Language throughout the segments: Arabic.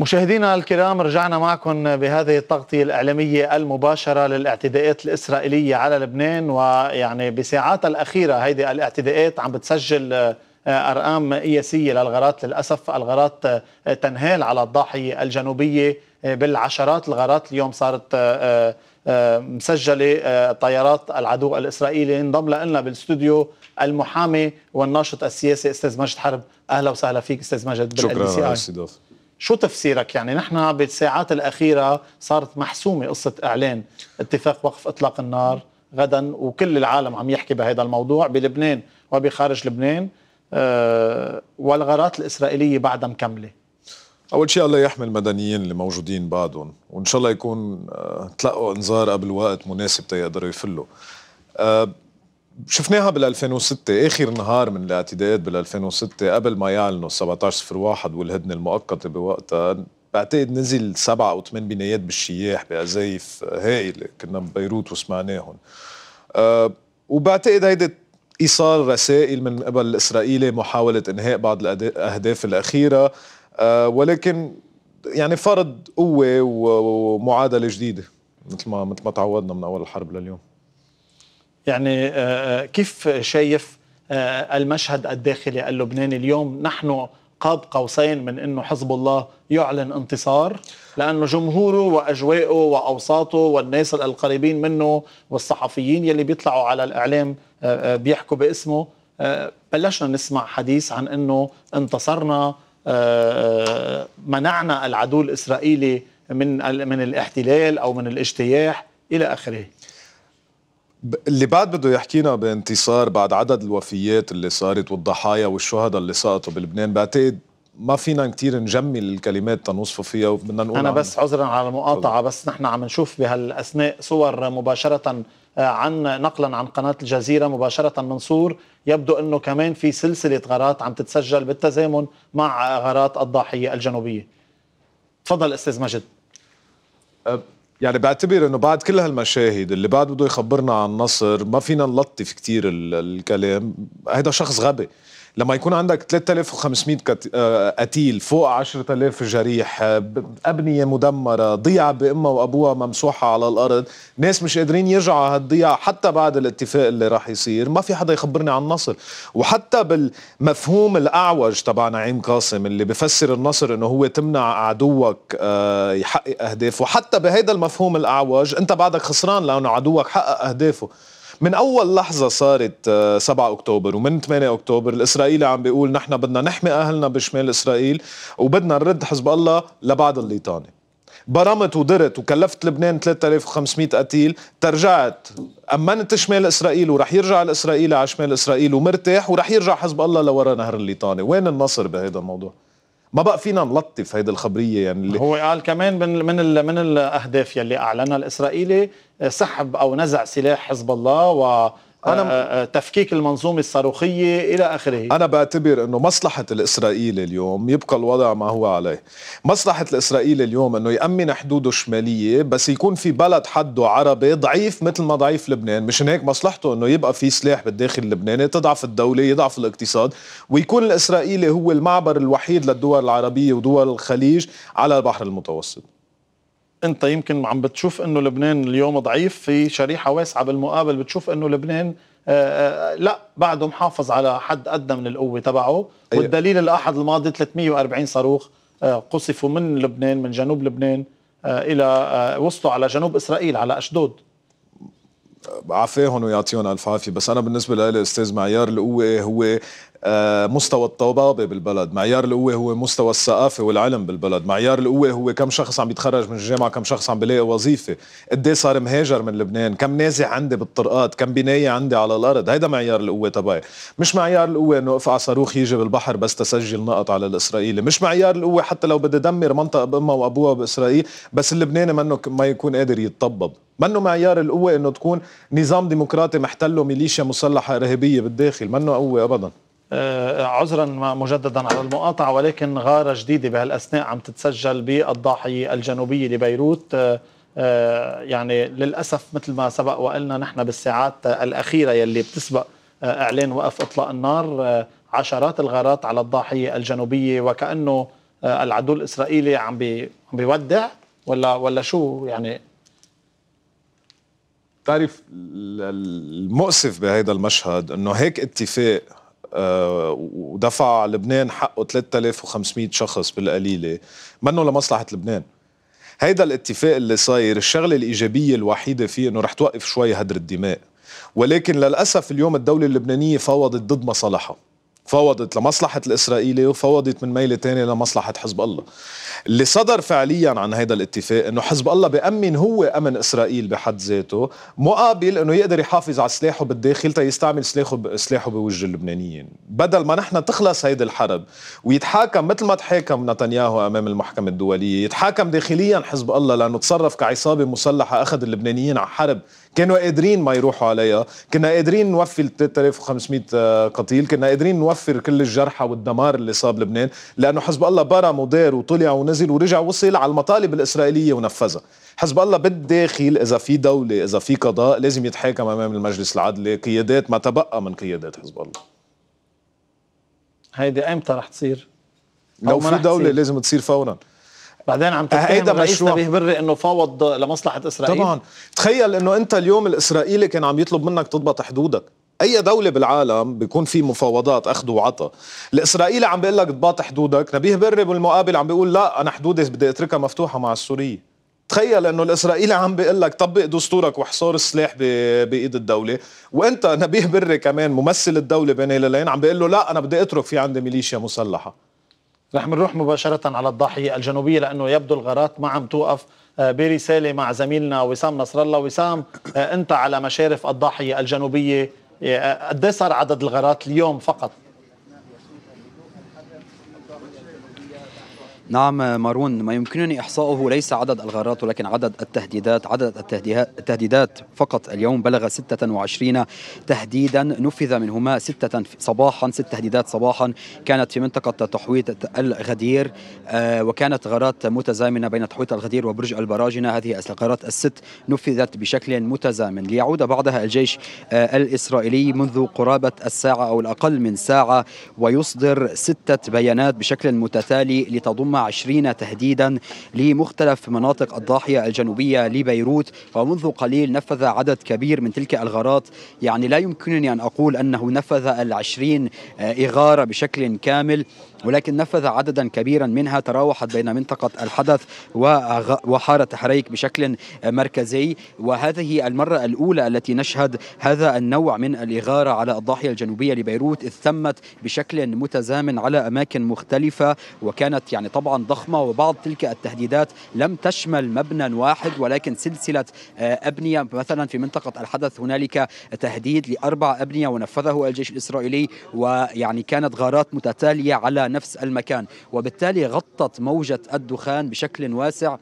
مشاهدينا الكرام رجعنا معكم بهذه التغطية الإعلامية المباشرة للاعتداءات الإسرائيلية على لبنان ويعني بساعات الأخيرة هذه الاعتداءات عم بتسجل آه، أرقام قياسية للغارات للأسف الغارات آه، تنهال على الضاحية الجنوبية آه، بالعشرات الغارات اليوم صارت مسجلة طيارات العدو الإسرائيلي انضم لنا بالاستوديو المحامي والناشط السياسي استاذ مجد حرب أهلا وسهلا فيك استاذ مجد شكرا استاذ شو تفسيرك يعني نحن بالساعات الأخيرة صارت محسومة قصة إعلان اتفاق وقف إطلاق النار غدا وكل العالم عم يحكي بهذا الموضوع بلبنان وبخارج لبنان آه، والغارات الإسرائيلية بعدها مكملة أول شيء الله يحمي المدنيين اللي موجودين بعدهم وإن شاء الله يكون آه، تلقوا إنذار قبل وقت مناسب تيقدروا يفلوا آه، شفناها بال 2006 اخر نهار من الاعتداءات بال 2006 قبل ما يعلنوا 1701 والهدنه المؤقته بوقتها بعتقد نزل سبعة أو ثمان بنايات بالشياح بقذايف هائلة كنا ببيروت وسمعناهم أه وبعتقد هيدا ايصال رسائل من قبل الاسرائيلي محاوله انهاء بعض الاهداف الاخيره أه ولكن يعني فرض قوه ومعادله جديده مثل ما مثل ما تعودنا من اول الحرب لليوم يعني آه، آه، كيف شايف آه، المشهد الداخلي اللبناني اليوم نحن قاب قوسين من انه حزب الله يعلن انتصار لانه جمهوره واجواءه واوساطه والناس القريبين منه والصحفيين يلي بيطلعوا على الاعلام بيحكوا باسمه بلشنا نسمع حديث عن انه انتصرنا منعنا العدو الاسرائيلي من من الاحتلال او من الاجتياح الى اخره اللي بعد بده يحكينا بانتصار بعد عدد الوفيات اللي صارت والضحايا والشهداء اللي سقطوا بلبنان بعتقد ما فينا كتير نجمل الكلمات تنوصفه فيها وبدنا نقول انا بس عذرا على المقاطعه بس نحن عم نشوف بهالاثناء صور مباشره آه، عن نقلا عن قناه الجزيره مباشره من صور يبدو انه كمان في سلسله غارات عم تتسجل بالتزامن مع غارات الضاحيه الجنوبيه تفضل استاذ مجد يعني بعتبر انه بعد كل هالمشاهد اللي بعد بده يخبرنا عن نصر ما فينا نلطف كتير الكلام هيدا شخص غبي لما يكون عندك 3500 آه، قتيل فوق 10000 جريح آه، أبنية مدمرة ضيعة بأمها وأبوها ممسوحة على الأرض ناس مش قادرين يرجعوا على هالضيعة حتى بعد الاتفاق اللي راح يصير ما في حدا يخبرني عن النصر وحتى بالمفهوم الأعوج تبع نعيم قاسم اللي بفسر النصر أنه هو تمنع عدوك آه، يحقق أهدافه حتى بهيدا المفهوم الأعوج أنت بعدك خسران لأنه عدوك حقق أهدافه من اول لحظه صارت 7 آه، اكتوبر ومن 8 اكتوبر الاسرائيلي عم بيقول نحن بدنا نحمي اهلنا بشمال اسرائيل وبدنا نرد حزب الله لبعض الليطانه برمت ودرت وكلفت لبنان 3500 قتيل ترجعت امنت شمال اسرائيل ورح يرجع الاسرائيلي على شمال اسرائيل ومرتاح ورح يرجع حزب الله لورا نهر الليطانه وين النصر بهذا الموضوع ما بقى فينا نلطف هيدي الخبريه يعني اللي هو قال كمان من من ال من الاهداف يلي اعلنها الاسرائيلي آه، سحب او نزع سلاح حزب الله و أنا آه، آه، تفكيك المنظومة الصاروخية إلى آخره أنا بعتبر أنه مصلحة الإسرائيلي اليوم يبقى الوضع ما هو عليه مصلحة الإسرائيلي اليوم أنه يأمن حدوده الشمالية بس يكون في بلد حده عربي ضعيف مثل ما ضعيف لبنان مشان هيك مصلحته أنه يبقى في سلاح بالداخل اللبناني تضعف الدولة يضعف الاقتصاد ويكون الإسرائيلي هو المعبر الوحيد للدول العربية ودول الخليج على البحر المتوسط انت يمكن عم بتشوف انه لبنان اليوم ضعيف في شريحه واسعه بالمقابل بتشوف انه لبنان آه، آه، لا بعده محافظ على حد ادنى من القوه تبعه أيوة. والدليل الاحد الماضي 340 صاروخ آه، قصفوا من لبنان من جنوب لبنان الى وصلوا على جنوب اسرائيل على اشدود عافيهم ويعطيهم الف عافيه بس انا بالنسبه لي استاذ معيار القوه هو آه، مستوى الطبابة بالبلد معيار القوة هو مستوى الثقافة والعلم بالبلد معيار القوة هو كم شخص عم بيتخرج من الجامعة كم شخص عم بلاقي وظيفة قدي إيه صار مهاجر من لبنان كم نازح عندي بالطرقات كم بناية عندي على الأرض هيدا معيار القوة تبعي مش معيار القوة أنه أفقع صاروخ يجي بالبحر بس تسجل نقط على الإسرائيلي مش معيار القوة حتى لو بدي دمر منطقة بأمها وأبوها بإسرائيل بس اللبناني منه ما يكون قادر يتطبب منه معيار القوة انه تكون نظام ديمقراطي محتله ميليشيا مسلحة ارهابية بالداخل منه قوة ابدا آه، عذرا مجددا على المقاطعة ولكن غارة جديدة بهالأثناء عم تتسجل بالضاحية الجنوبية لبيروت آه، آه، يعني للأسف مثل ما سبق وقلنا نحن بالساعات الأخيرة يلي بتسبق إعلان وقف إطلاق النار عشرات الغارات على الضاحية الجنوبية وكأنه العدو الإسرائيلي عم بي عم بيودع ولا ولا شو يعني بتعرف المؤسف بهيدا المشهد انه هيك اتفاق آه، ودفع لبنان حقه 3500 شخص بالقليله منه لمصلحه لبنان هيدا الاتفاق اللي صاير الشغله الايجابيه الوحيده فيه انه رح توقف شوي هدر الدماء ولكن للاسف اليوم الدوله اللبنانيه فاوضت ضد مصالحها فوضت لمصلحة الإسرائيلي وفوضت من ميلة تانية لمصلحة حزب الله اللي صدر فعليا عن هذا الاتفاق انه حزب الله بأمن هو أمن إسرائيل بحد ذاته مقابل انه يقدر يحافظ على سلاحه بالداخل تيستعمل سلاحه ب... سلاحه بوجه اللبنانيين بدل ما نحن تخلص هيدي الحرب ويتحاكم مثل ما تحاكم نتنياهو أمام المحكمة الدولية يتحاكم داخليا حزب الله لأنه تصرف كعصابة مسلحة أخذ اللبنانيين على حرب كانوا قادرين ما يروحوا عليها كنا قادرين نوفي ال 3500 آه، قتيل كنا قادرين نوفر كل الجرحى والدمار اللي صاب لبنان لانه حزب الله برم ودار وطلع ونزل ورجع وصل على المطالب الاسرائيليه ونفذها حزب الله بالداخل اذا في دوله اذا في قضاء لازم يتحاكم امام المجلس العدلي قيادات ما تبقى من قيادات حزب الله هيدي امتى رح تصير لو في دوله تصير؟ لازم تصير فورا بعدين عم تتهم الرئيس نبيه بري انه فاوض لمصلحه اسرائيل طبعا تخيل انه انت اليوم الاسرائيلي كان عم يطلب منك تضبط حدودك اي دولة بالعالم بيكون في مفاوضات اخذ وعطى الاسرائيلي عم بيقول لك ضباط حدودك نبيه بري بالمقابل عم بيقول لا انا حدودي بدي اتركها مفتوحة مع السورية تخيل انه الاسرائيلي عم بيقول لك طبق دستورك وحصار السلاح بايد الدوله وانت نبيه بري كمان ممثل الدوله بين هلالين عم بيقول له لا انا بدي اترك في عندي ميليشيا مسلحه رح نروح مباشرة على الضاحية الجنوبية لأنه يبدو الغارات ما عم توقف آه، برسالة مع زميلنا وسام نصر الله وسام آه، أنت على مشارف الضاحية الجنوبية آه، قد إيه صار عدد الغارات اليوم فقط نعم مارون ما يمكنني إحصاؤه ليس عدد الغارات ولكن عدد التهديدات عدد التهديدات فقط اليوم بلغ 26 تهديدا نفذ منهما ستة صباحا ست تهديدات صباحا كانت في منطقة تحويط الغدير آه، وكانت غارات متزامنة بين تحويط الغدير وبرج البراجنة هذه الغارات الست نفذت بشكل متزامن ليعود بعدها الجيش آه، الإسرائيلي منذ قرابة الساعة أو الأقل من ساعة ويصدر ستة بيانات بشكل متتالي لتضم 20 تهديدا لمختلف مناطق الضاحية الجنوبية لبيروت ومنذ قليل نفذ عدد كبير من تلك الغارات يعني لا يمكنني أن أقول أنه نفذ العشرين إغارة بشكل كامل ولكن نفذ عددا كبيرا منها تراوحت بين منطقة الحدث وحارة حريك بشكل مركزي وهذه المرة الأولى التي نشهد هذا النوع من الإغارة على الضاحية الجنوبية لبيروت إذ تمت بشكل متزامن على أماكن مختلفة وكانت يعني طبعا ضخمة وبعض تلك التهديدات لم تشمل مبنى واحد ولكن سلسلة آه، أبنية مثلا في منطقة الحدث هنالك تهديد لأربع أبنية ونفذه الجيش الإسرائيلي ويعني كانت غارات متتالية على نفس المكان وبالتالي غطت موجة الدخان بشكل واسع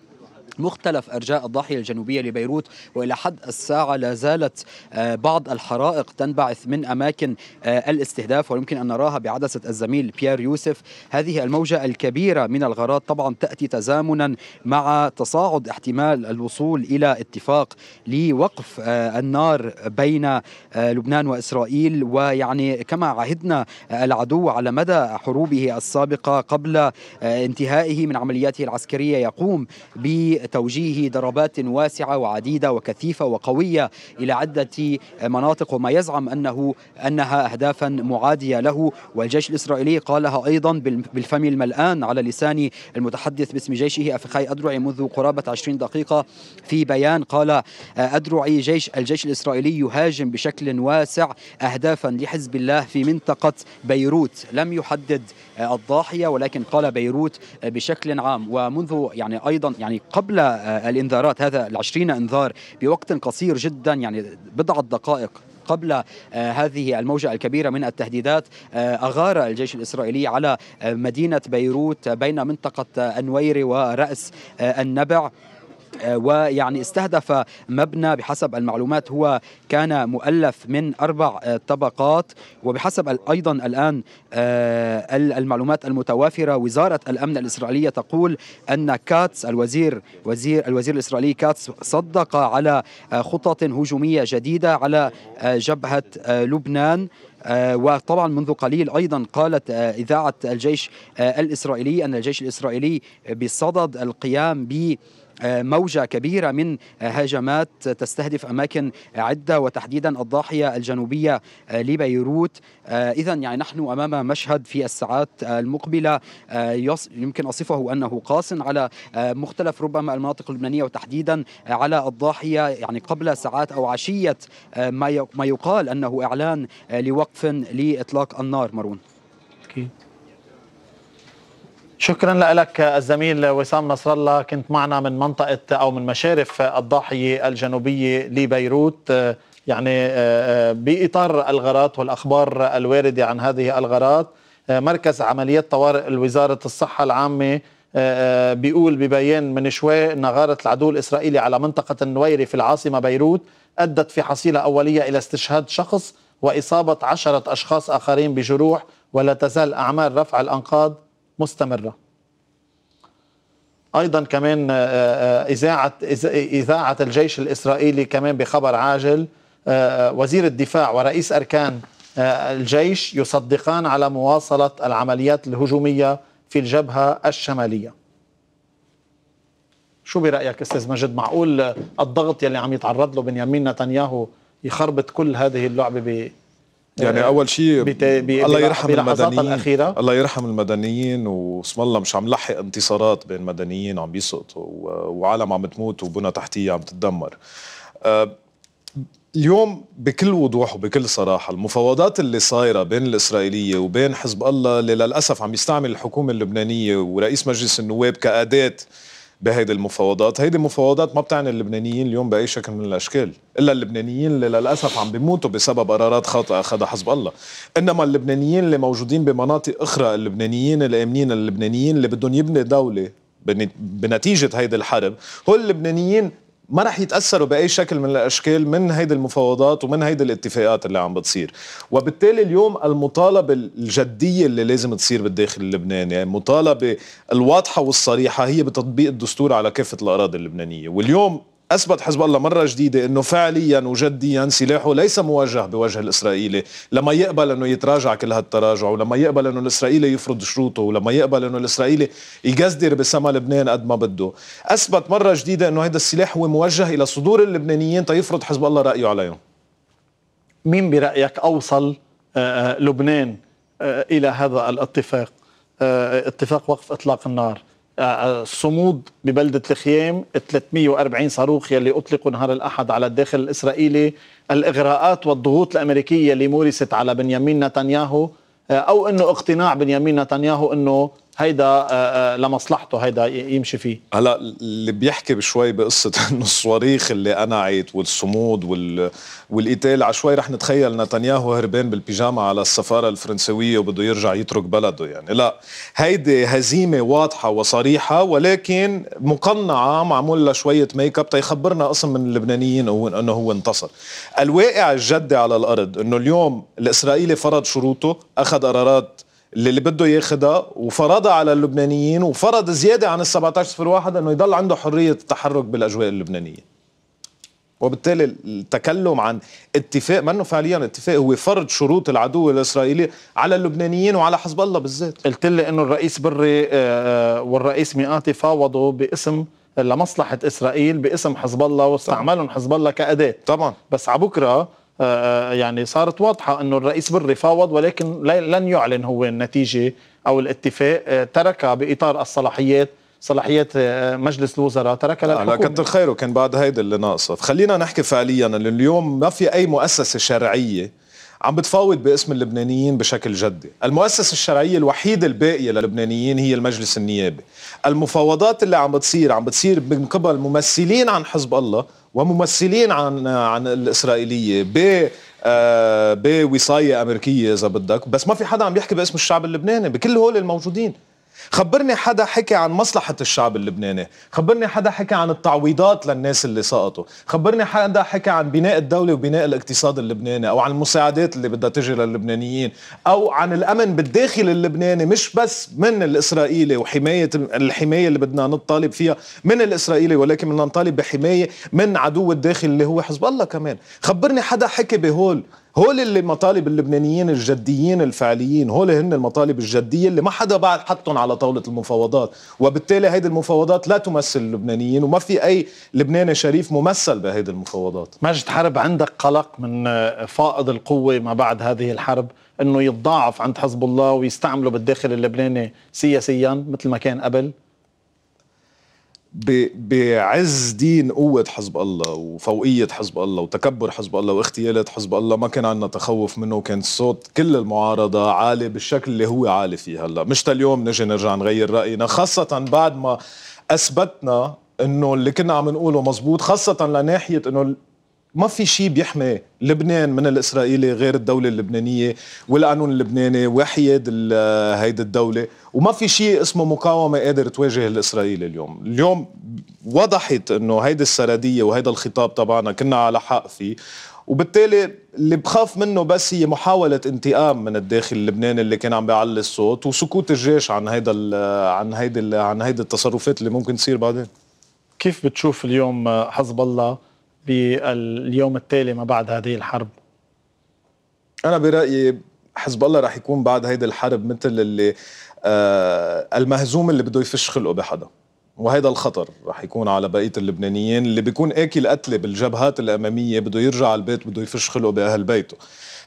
مختلف أرجاء الضاحية الجنوبية لبيروت وإلى حد الساعة لا زالت آه، بعض الحرائق تنبعث من أماكن آه، الاستهداف ويمكن أن نراها بعدسة الزميل بيير يوسف هذه الموجة الكبيرة من الغارات طبعا تأتي تزامنا مع تصاعد احتمال الوصول إلى اتفاق لوقف آه، النار بين لبنان وإسرائيل ويعني كما عهدنا العدو على مدى حروبه السابقة قبل انتهائه من عملياته العسكرية يقوم ب توجيه ضربات واسعة وعديدة وكثيفة وقوية إلى عدة مناطق وما يزعم أنه أنها أهدافا معادية له والجيش الإسرائيلي قالها أيضا بالفم الملآن على لسان المتحدث باسم جيشه أفخاي أدرعي منذ قرابة 20 دقيقة في بيان قال أدرعي جيش الجيش الإسرائيلي يهاجم بشكل واسع أهدافا لحزب الله في منطقة بيروت لم يحدد آه، الضاحيه ولكن قال بيروت آه، بشكل عام ومنذ يعني ايضا يعني قبل آه، الانذارات هذا العشرين انذار بوقت قصير جدا يعني بضعه دقائق قبل هذه الموجة الكبيرة من التهديدات أغار الجيش الإسرائيلي على مدينة بيروت بين منطقة النويري ورأس النبع آه، ويعني استهدف مبنى بحسب المعلومات هو كان مؤلف من اربع آه، طبقات وبحسب ايضا الان آه، المعلومات المتوافره وزاره الامن الاسرائيليه تقول ان كاتس الوزير وزير الوزير الاسرائيلي كاتس صدق على خطط هجوميه جديده على جبهه لبنان وطبعا منذ قليل ايضا قالت اذاعه الجيش الاسرائيلي ان الجيش الاسرائيلي بصدد القيام ب آه، موجة كبيرة من هجمات آه، تستهدف أماكن عدة وتحديدا الضاحية الجنوبية آه، لبيروت إذا يعني نحن أمام مشهد في الساعات المقبلة يمكن أصفه أنه قاس على مختلف ربما المناطق اللبنانية وتحديدا على الضاحية يعني قبل ساعات أو عشية ما يقال أنه إعلان لوقف لإطلاق النار مرون أكيد شكرا لك الزميل وسام نصر الله كنت معنا من منطقة أو من مشارف الضاحية الجنوبية لبيروت يعني آه، آه، بإطار الغارات والأخبار الواردة عن هذه الغارات آه، مركز عمليات طوارئ وزارة الصحة العامة بيقول ببيان من شوي أن غارة العدو الإسرائيلي على منطقة النويري في العاصمة بيروت أدت في حصيلة أولية إلى استشهاد شخص وإصابة عشرة أشخاص آخرين بجروح ولا تزال أعمال رفع الأنقاض مستمرة ايضا كمان آه، آه، اذاعه اذاعه الجيش الاسرائيلي كمان بخبر عاجل آه، وزير الدفاع ورئيس اركان الجيش يصدقان على مواصله العمليات الهجوميه في الجبهه الشماليه شو برايك استاذ مجد معقول الضغط يلي عم يتعرض له بنيامين نتنياهو يخربط كل هذه اللعبه يعني اول شيء الله يرحم المدنيين الأخيرة. الله يرحم المدنيين واسم الله مش عم لحق انتصارات بين مدنيين عم بيسقطوا وعالم عم تموت وبنى تحتيه عم تتدمر آه، اليوم بكل وضوح وبكل صراحة المفاوضات اللي صايرة بين الإسرائيلية وبين حزب الله اللي للأسف عم يستعمل الحكومة اللبنانية ورئيس مجلس النواب كأداة بهيدي المفاوضات هيدي المفاوضات ما بتعني اللبنانيين اليوم باي شكل من الاشكال الا اللبنانيين اللي للاسف عم بيموتوا بسبب قرارات خاطئه اخذها حزب الله انما اللبنانيين اللي موجودين بمناطق اخرى اللبنانيين الامنين اللبنانيين اللي بدهم يبني دوله بنتيجة هيدي الحرب هو اللبنانيين ما رح يتاثروا باي شكل من الاشكال من هيدي المفاوضات ومن هيدي الاتفاقات اللي عم بتصير وبالتالي اليوم المطالبه الجديه اللي لازم تصير بالداخل اللبناني يعني المطالبه الواضحه والصريحه هي بتطبيق الدستور على كافه الاراضي اللبنانيه واليوم أثبت حزب الله مرة جديدة أنه فعليا وجديا سلاحه ليس موجه بوجه الإسرائيلي لما يقبل أنه يتراجع كل هالتراجع ولما يقبل أنه الإسرائيلي يفرض شروطه ولما يقبل أنه الإسرائيلي يجزدر بسما لبنان قد ما بده أثبت مرة جديدة أنه هذا السلاح هو موجه إلى صدور اللبنانيين تيفرض حزب الله رأيه عليهم مين برأيك أوصل آه، آه، لبنان آه، إلى هذا الاتفاق اتفاق وقف إطلاق النار آه، آه، صمود ببلدة الخيام 340 صاروخ يلي أطلقوا نهار الأحد على الداخل الإسرائيلي الإغراءات والضغوط الأمريكية اللي مورست على بنيامين نتنياهو آه، أو أنه اقتناع بنيامين نتنياهو أنه هيدا آه، آه، لمصلحته هيدا يمشي فيه هلا اللي بيحكي شوي بقصه انه الصواريخ اللي قنعت والصمود وال... والقتال عشوائي رح نتخيل نتنياهو هربان بالبيجاما على السفاره الفرنسويه وبده يرجع يترك بلده يعني لا هيدي هزيمه واضحه وصريحه ولكن مقنعه معمول لها شويه ميك اب تيخبرنا قسم من اللبنانيين انه هو انتصر الواقع الجدي على الارض انه اليوم الاسرائيلي فرض شروطه اخذ قرارات اللي بده ياخدها وفرضها على اللبنانيين وفرض زياده عن ال 1701 انه يضل عنده حريه التحرك بالاجواء اللبنانيه وبالتالي التكلم عن اتفاق منه فعليا اتفاق هو فرض شروط العدو الاسرائيلي على اللبنانيين وعلى حزب الله بالذات قلت لي انه الرئيس بري آه، آه، والرئيس مئاتي فاوضوا باسم لمصلحه اسرائيل باسم حزب الله واستعملهم حزب الله كاداه طبعا بس على بكره آه، آه، يعني صارت واضحة أنه الرئيس بري فاوض ولكن لن يعلن هو النتيجة أو الاتفاق آه، ترك بإطار الصلاحيات صلاحيات مجلس الوزراء تركها للحكومه لا كتر خيره كان بعد هيدا اللي ناقصه خلينا نحكي فعليا اللي اليوم ما في اي مؤسسه شرعيه عم بتفاوض باسم اللبنانيين بشكل جدي المؤسسة الشرعية الوحيدة الباقية للبنانيين هي المجلس النيابي المفاوضات اللي عم بتصير عم بتصير من قبل ممثلين عن حزب الله وممثلين عن عن الاسرائيليه ب آه، بوصايه امريكيه اذا بدك بس ما في حدا عم يحكي باسم الشعب اللبناني بكل هول الموجودين خبرني حدا حكي عن مصلحة الشعب اللبناني خبرني حدا حكي عن التعويضات للناس اللي سقطوا خبرني حدا حكي عن بناء الدولة وبناء الاقتصاد اللبناني أو عن المساعدات اللي بدها تجي للبنانيين أو عن الأمن بالداخل اللبناني مش بس من الإسرائيلي وحماية الحماية اللي بدنا نطالب فيها من الإسرائيلي ولكن بدنا نطالب بحماية من عدو الداخل اللي هو حزب الله كمان خبرني حدا حكي بهول هول اللي المطالب اللبنانيين الجديين الفعليين هول هن المطالب الجدية اللي ما حدا بعد حطهم على طاولة المفاوضات وبالتالي هيدي المفاوضات لا تمثل اللبنانيين وما في أي لبناني شريف ممثل بهيدي المفاوضات مجد حرب عندك قلق من فائض القوة ما بعد هذه الحرب أنه يتضاعف عند حزب الله ويستعمله بالداخل اللبناني سياسيا مثل ما كان قبل بعز دين قوة حزب الله وفوقية حزب الله وتكبر حزب الله واغتيالات حزب الله ما كان عندنا تخوف منه كان صوت كل المعارضة عالي بالشكل اللي هو عالي فيه هلا مش تاليوم نجي نرجع نغير رأينا خاصة بعد ما أثبتنا انه اللي كنا عم نقوله مزبوط خاصة لناحية انه ما في شيء بيحمي لبنان من الاسرائيلي غير الدوله اللبنانيه والقانون اللبناني وحيد هيدي الدوله وما في شيء اسمه مقاومه قادر تواجه الاسرائيلي اليوم اليوم وضحت انه هيدي السرديه وهيدا الخطاب تبعنا كنا على حق فيه وبالتالي اللي بخاف منه بس هي محاولة انتقام من الداخل اللبناني اللي كان عم بيعلي الصوت وسكوت الجيش عن هيدا عن هيدا عن هيدي التصرفات اللي ممكن تصير بعدين كيف بتشوف اليوم حزب الله باليوم التالي ما بعد هذه الحرب انا برايي حزب الله رح يكون بعد هيدي الحرب مثل اللي آه المهزوم اللي بده يفش خلقه بحدا وهذا الخطر رح يكون على بقيه اللبنانيين اللي بيكون اكل قتله بالجبهات الاماميه بده يرجع على البيت بده يفش خلقه باهل بيته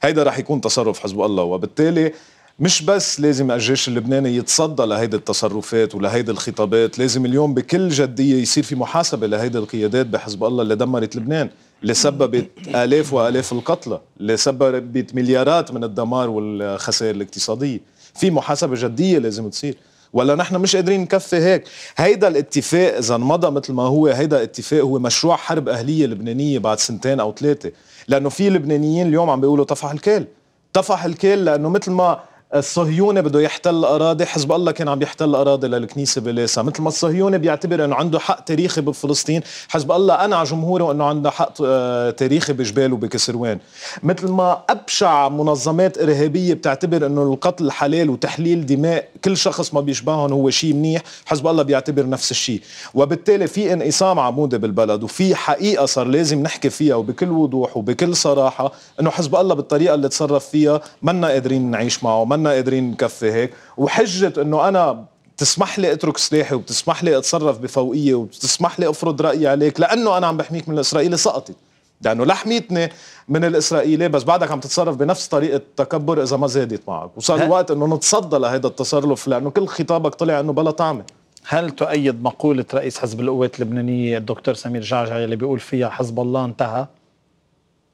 هيدا رح يكون تصرف حزب الله وبالتالي مش بس لازم الجيش اللبناني يتصدى لهيدي التصرفات ولهيدي الخطابات لازم اليوم بكل جدية يصير في محاسبة لهيدي القيادات بحزب الله اللي دمرت لبنان اللي سببت آلاف وآلاف القتلى اللي سببت مليارات من الدمار والخسائر الاقتصادية في محاسبة جدية لازم تصير ولا نحن مش قادرين نكفي هيك هيدا الاتفاق اذا انمضى مثل ما هو هيدا الاتفاق هو مشروع حرب اهليه لبنانيه بعد سنتين او ثلاثه لانه في لبنانيين اليوم عم بيقولوا طفح الكيل طفح الكيل لانه مثل ما الصهيوني بده يحتل اراضي حزب الله كان عم يحتل اراضي للكنيسه بليسا مثل ما الصهيوني بيعتبر انه عنده حق تاريخي بفلسطين حزب الله انا جمهوره انه عنده حق آه، تاريخي بجبال وبكسروان مثل ما ابشع منظمات ارهابيه بتعتبر انه القتل حلال وتحليل دماء كل شخص ما بيشبههم هو شيء منيح حزب الله بيعتبر نفس الشيء وبالتالي في انقسام عمودي بالبلد وفي حقيقه صار لازم نحكي فيها وبكل وضوح وبكل صراحه انه حزب الله بالطريقه اللي تصرف فيها منا قادرين نعيش معه منا قادرين نكفي هيك وحجه انه انا بتسمح لي اترك سلاحي وبتسمح لي اتصرف بفوقيه وبتسمح لي افرض رايي عليك لانه انا عم بحميك من الاسرائيلي سقطت لانه لا حميتني من الاسرائيلي بس بعدك عم تتصرف بنفس طريقه التكبر اذا ما زادت معك وصار الوقت انه نتصدى لهذا التصرف لانه كل خطابك طلع انه بلا طعمه هل تؤيد مقولة رئيس حزب القوات اللبنانية الدكتور سمير جعجع اللي بيقول فيها حزب الله انتهى؟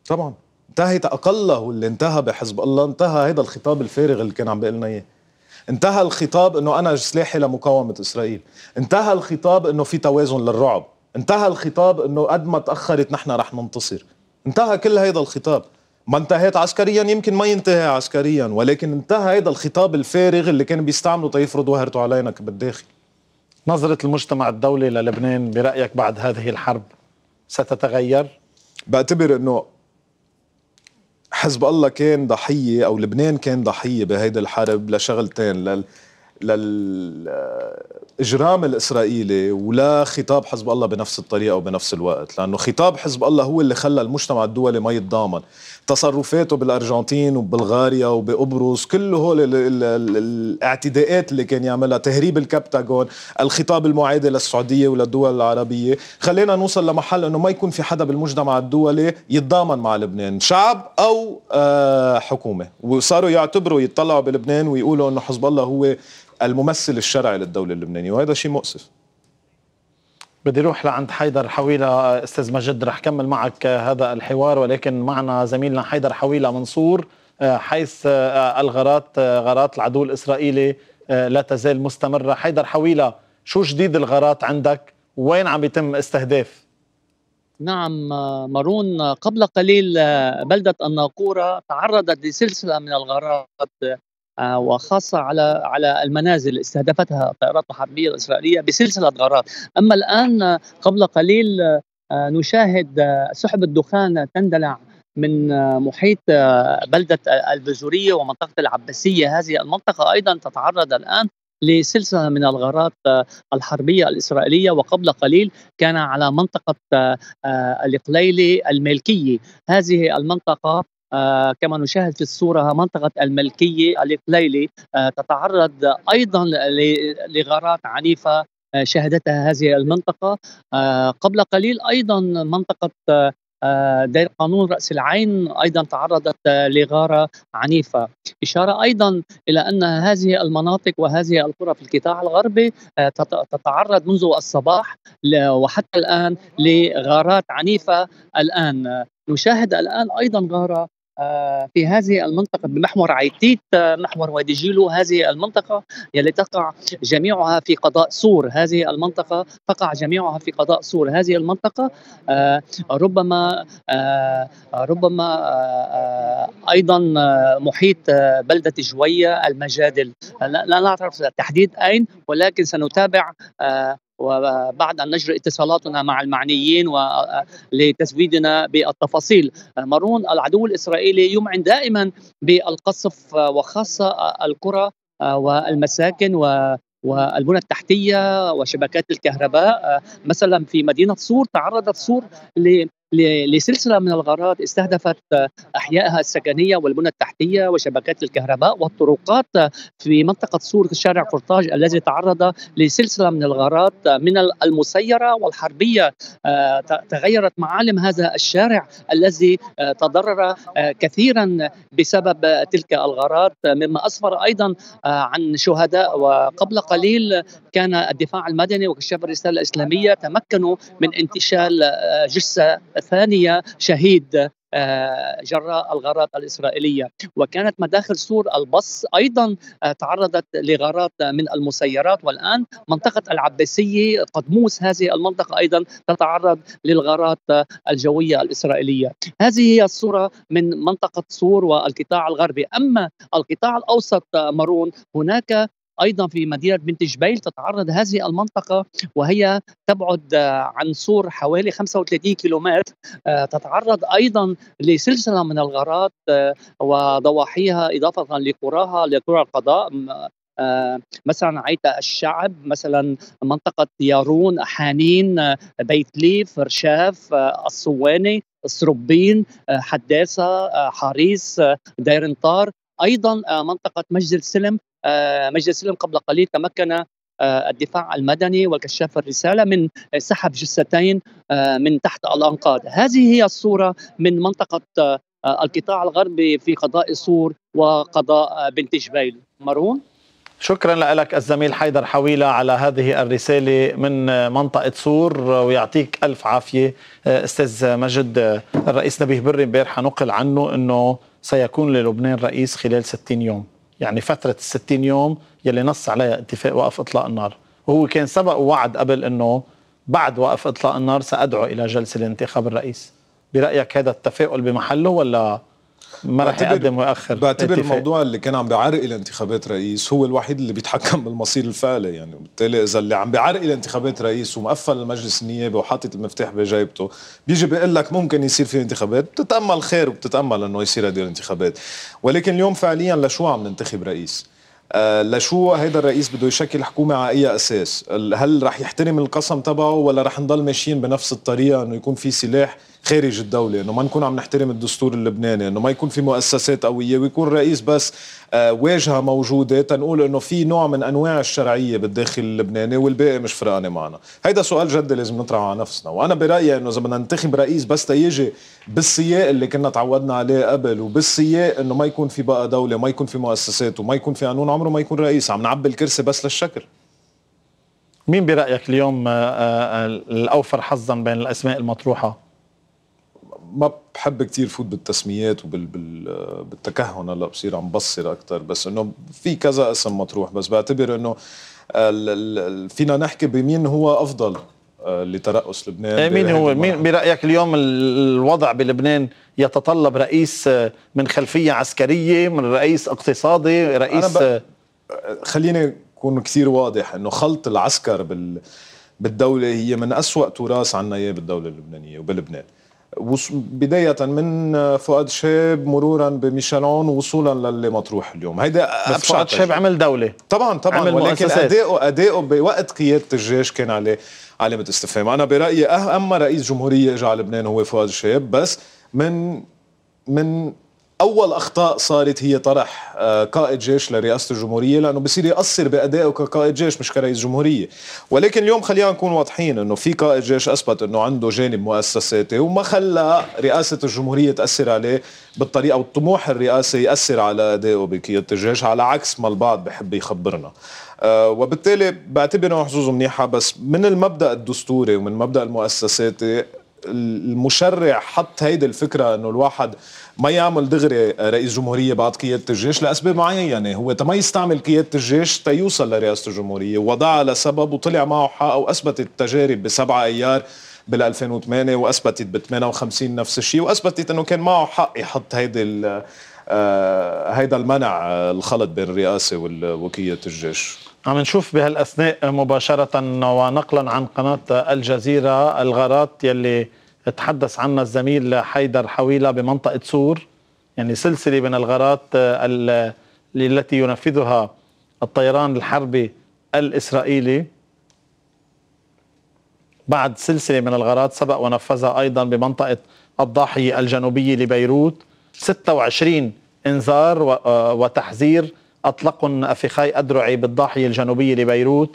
طبعا انتهت اقله اللي انتهى بحزب الله انتهى هذا الخطاب الفارغ اللي كان عم بيقول لنا اياه انتهى الخطاب انه انا سلاحي لمقاومه اسرائيل انتهى الخطاب انه في توازن للرعب انتهى الخطاب انه قد ما تاخرت نحن رح ننتصر انتهى كل هذا الخطاب ما انتهيت عسكريا يمكن ما ينتهي عسكريا ولكن انتهى هذا الخطاب الفارغ اللي كان بيستعمله تيفرض وهرته علينا بالداخل نظرة المجتمع الدولي للبنان برأيك بعد هذه الحرب ستتغير؟ بعتبر انه حزب الله كان ضحيه او لبنان كان ضحيه بهيدي الحرب لشغلتين لل للاجرام الاسرائيلي ولا خطاب حزب الله بنفس الطريقه وبنفس الوقت لانه خطاب حزب الله هو اللي خلى المجتمع الدولي ما يتضامن تصرفاته بالارجنتين وبلغاريا وبقبرص كل هول الاعتداءات اللي كان يعملها تهريب الكبتاغون الخطاب المعادي للسعوديه وللدول العربيه خلينا نوصل لمحل انه ما يكون في حدا بالمجتمع الدولي يتضامن مع لبنان شعب او آه، حكومه وصاروا يعتبروا يطلعوا بلبنان ويقولوا انه حزب الله هو الممثل الشرعي للدولة اللبنانية وهذا شيء مؤسف بدي روح لعند حيدر حويلة استاذ مجد رح كمل معك هذا الحوار ولكن معنا زميلنا حيدر حويلة منصور آه، حيث آه، الغارات آه، غارات العدو الإسرائيلي لا تزال مستمرة حيدر حويلة شو جديد الغارات عندك وين عم يتم استهداف نعم مارون قبل قليل بلدة الناقورة تعرضت لسلسلة من الغارات آه، وخاصه على على المنازل استهدفتها الطائرات الحربيه الاسرائيليه بسلسله غارات، اما الان آه، قبل قليل آه، نشاهد سحب الدخان تندلع من محيط بلدة البزورية ومنطقة العباسية هذه المنطقة أيضا تتعرض الآن لسلسلة من الغارات الحربية الإسرائيلية وقبل قليل كان على منطقة الإقليلي الملكي هذه المنطقة آه كما نشاهد في الصورة منطقة الملكية القليلة آه تتعرض أيضا لغارات عنيفة آه شهدتها هذه المنطقة آه، قبل قليل أيضا منطقة آه، دير قانون رأس العين أيضا تعرضت لغارة عنيفة إشارة أيضا إلى أن هذه المناطق وهذه القرى في القطاع الغربي آه، تتعرض منذ الصباح وحتى الآن لغارات عنيفة الآن نشاهد الآن أيضا غارة آه، في هذه المنطقة بمحور عيتيت آه، محور وادي جيلو هذه المنطقة يلي تقع جميعها في قضاء سور هذه المنطقة تقع جميعها في قضاء سور هذه المنطقة آه، ربما ربما أيضا محيط بلدة جوية المجادل لا نعرف التحديد أين ولكن سنتابع وبعد أن نجري اتصالاتنا مع المعنيين لتزويدنا بالتفاصيل مارون العدو الإسرائيلي يمعن دائما بالقصف وخاصة القرى والمساكن و والبنى التحتية وشبكات الكهرباء مثلا في مدينة سور تعرضت سور لسلسلة من الغارات استهدفت أحيائها السكنية والبنى التحتية وشبكات الكهرباء والطرقات في منطقة سور شارع قرطاج الذي تعرض لسلسلة من الغارات من المسيرة والحربية آه، تغيرت معالم هذا الشارع الذي آه، تضرر آه، كثيرا بسبب تلك الغارات مما أسفر أيضا عن شهداء وقبل قليل كان الدفاع المدني وكشاف الرسالة الإسلامية تمكنوا من انتشال جثة ثانية شهيد آه، جراء الغارات الإسرائيلية وكانت مداخل سور البص أيضا آه، تعرضت لغارات من المسيرات والآن منطقة العباسية قدموس هذه المنطقة أيضا تتعرض للغارات آه، الجوية الإسرائيلية هذه هي الصورة من منطقة سور والقطاع الغربي أما القطاع الأوسط مارون هناك ايضا في مدينه بنت جبيل تتعرض هذه المنطقه وهي تبعد عن سور حوالي 35 كيلومتر آه، تتعرض ايضا لسلسله من الغارات آه، وضواحيها اضافه لقراها لقرى القضاء آه، مثلا عيتا الشعب مثلا منطقة يارون حانين بيت ليف رشاف الصواني سربين حداثة حريص انطار ايضا منطقه مجد السلم آه، مجلس السلم قبل قليل تمكن آه، الدفاع المدني والكشاف الرساله من سحب جثتين آه، من تحت الانقاض، هذه هي الصوره من منطقه القطاع الغربي في قضاء صور وقضاء بنت جبيل، مارون شكرا لك الزميل حيدر حويلة على هذه الرسالة من منطقة سور ويعطيك ألف عافية أستاذ مجد الرئيس نبيه بري امبارح نقل عنه أنه سيكون للبنان رئيس خلال 60 يوم يعني فترة الستين يوم يلي نص عليها اتفاق وقف إطلاق النار وهو كان سبق ووعد قبل أنه بعد وقف إطلاق النار سأدعو إلى جلسة لانتخاب الرئيس برأيك هذا التفاؤل بمحله ولا ما راح يقدم ويأخر بعتبر الموضوع اللي كان عم بعرقل انتخابات رئيس هو الوحيد اللي بيتحكم بالمصير الفعلي يعني وبالتالي اذا اللي عم بعرقل انتخابات رئيس ومقفل المجلس النيابي وحاطط المفتاح بجيبته بيجي بيقول لك ممكن يصير في انتخابات بتتامل خير وبتتامل انه يصير هذه الانتخابات ولكن اليوم فعليا لشو عم ننتخب رئيس؟ آه لشو هيدا الرئيس بده يشكل حكومة على أي أساس هل رح يحترم القسم تبعه ولا رح نضل ماشيين بنفس الطريقة أنه يكون في سلاح خارج الدولة انه ما نكون عم نحترم الدستور اللبناني انه ما يكون في مؤسسات قوية ويكون رئيس بس آه، واجهة موجودة تنقول انه في نوع من انواع الشرعية بالداخل اللبناني والباقي مش فرقانة معنا هيدا سؤال جد لازم نطرحه على نفسنا وانا برأيي انه اذا بدنا ننتخب رئيس بس تيجي بالسياق اللي كنا تعودنا عليه قبل وبالسياق انه ما يكون في بقى دولة ما يكون في مؤسسات وما يكون في قانون عمره ما يكون رئيس عم نعبي الكرسي بس للشكل مين برأيك اليوم آه، آه، الأوفر حظا بين الأسماء المطروحة ما بحب كثير فوت بالتسميات وبالتكهن هلا بصير عم بصر اكثر بس انه في كذا اسم مطروح بس بعتبر انه فينا نحكي بمين هو افضل آه، لترأس لبنان إيه، مين هو مين برأيك اليوم الوضع بلبنان يتطلب رئيس آه، من خلفية عسكرية من رئيس اقتصادي رئيس أنا آه، خليني أكون كثير واضح أنه خلط العسكر بال بالدولة هي من أسوأ تراث عنا إياه بالدولة اللبنانية وبلبنان بداية من فؤاد شاب مرورا بميشالون وصولا للي مطروح اليوم هيدا بس فؤاد شاب عمل دولة طبعا طبعا عمل ولكن أداؤه أداؤه بوقت قيادة الجيش كان عليه علامة استفهام أنا برأيي أما رئيس جمهورية إجا على لبنان هو فؤاد شاب بس من من اول اخطاء صارت هي طرح آه، قائد جيش لرئاسه الجمهوريه لانه بصير ياثر بادائه كقائد جيش مش كرئيس جمهوريه ولكن اليوم خلينا نكون واضحين انه في قائد جيش اثبت انه عنده جانب مؤسساتي وما خلى رئاسه الجمهوريه تاثر عليه بالطريقه او الطموح الرئاسي ياثر على ادائه بقياده الجيش على عكس ما البعض بحب يخبرنا أه وبالتالي بعتبر محظوظ منيحه بس من المبدا الدستوري ومن مبدا المؤسساتي المشرع حط هيدي الفكره انه الواحد ما يعمل دغري رئيس جمهوريه بعد قياده الجيش لاسباب معينه يعني هو ما يستعمل قياده الجيش تيوصل لرئاسه الجمهوريه وضعها لسبب وطلع معه حق واثبتت التجارب بسبعة ايار بال 2008 واثبتت ب 58 نفس الشيء واثبتت انه كان معه حق يحط هيدي آه، هيدا المنع آه، الخلط بين الرئاسه وقياده الجيش عم نشوف بهالاثناء مباشره ونقلا عن قناه الجزيره الغارات يلي تحدث عنها الزميل حيدر حويلة بمنطقة سور يعني سلسلة من الغارات آه، التي ينفذها الطيران الحربي الإسرائيلي بعد سلسلة من الغارات سبق ونفذها أيضا بمنطقة الضاحية الجنوبية لبيروت 26 إنذار آه، وتحذير أطلقوا أفخاي أدرعي بالضاحية الجنوبية لبيروت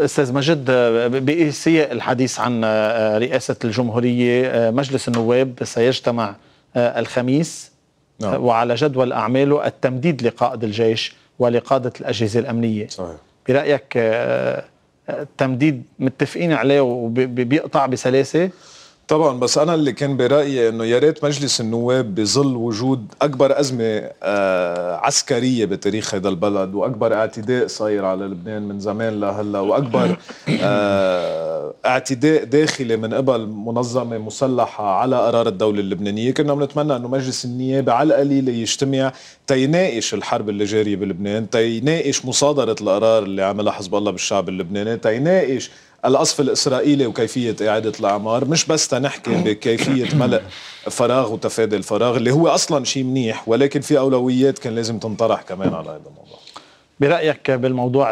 استاذ مجد آه، بسياق الحديث عن آه، آه، رئاسه الجمهوريه مجلس النواب سيجتمع الخميس نعم. وعلى جدول اعماله التمديد لقائد الجيش ولقاده الاجهزه الامنيه صحيح. برايك التمديد متفقين عليه وبيقطع بسلاسه طبعا بس انا اللي كان برايي انه يا ريت مجلس النواب بظل وجود اكبر ازمه آه عسكريه بتاريخ هذا البلد واكبر اعتداء صاير على لبنان من زمان لهلا واكبر آه اعتداء داخلي من قبل منظمه مسلحه على قرار الدوله اللبنانيه كنا بنتمنى انه مجلس النيابه على القليله يجتمع تيناقش الحرب اللي جاريه بلبنان تيناقش مصادره القرار اللي عملها حزب الله بالشعب اللبناني تيناقش القصف الإسرائيلي وكيفية إعادة الأعمار مش بس تنحكي بكيفية ملء فراغ وتفادي الفراغ اللي هو أصلا شيء منيح ولكن في أولويات كان لازم تنطرح كمان على هذا الموضوع برأيك بالموضوع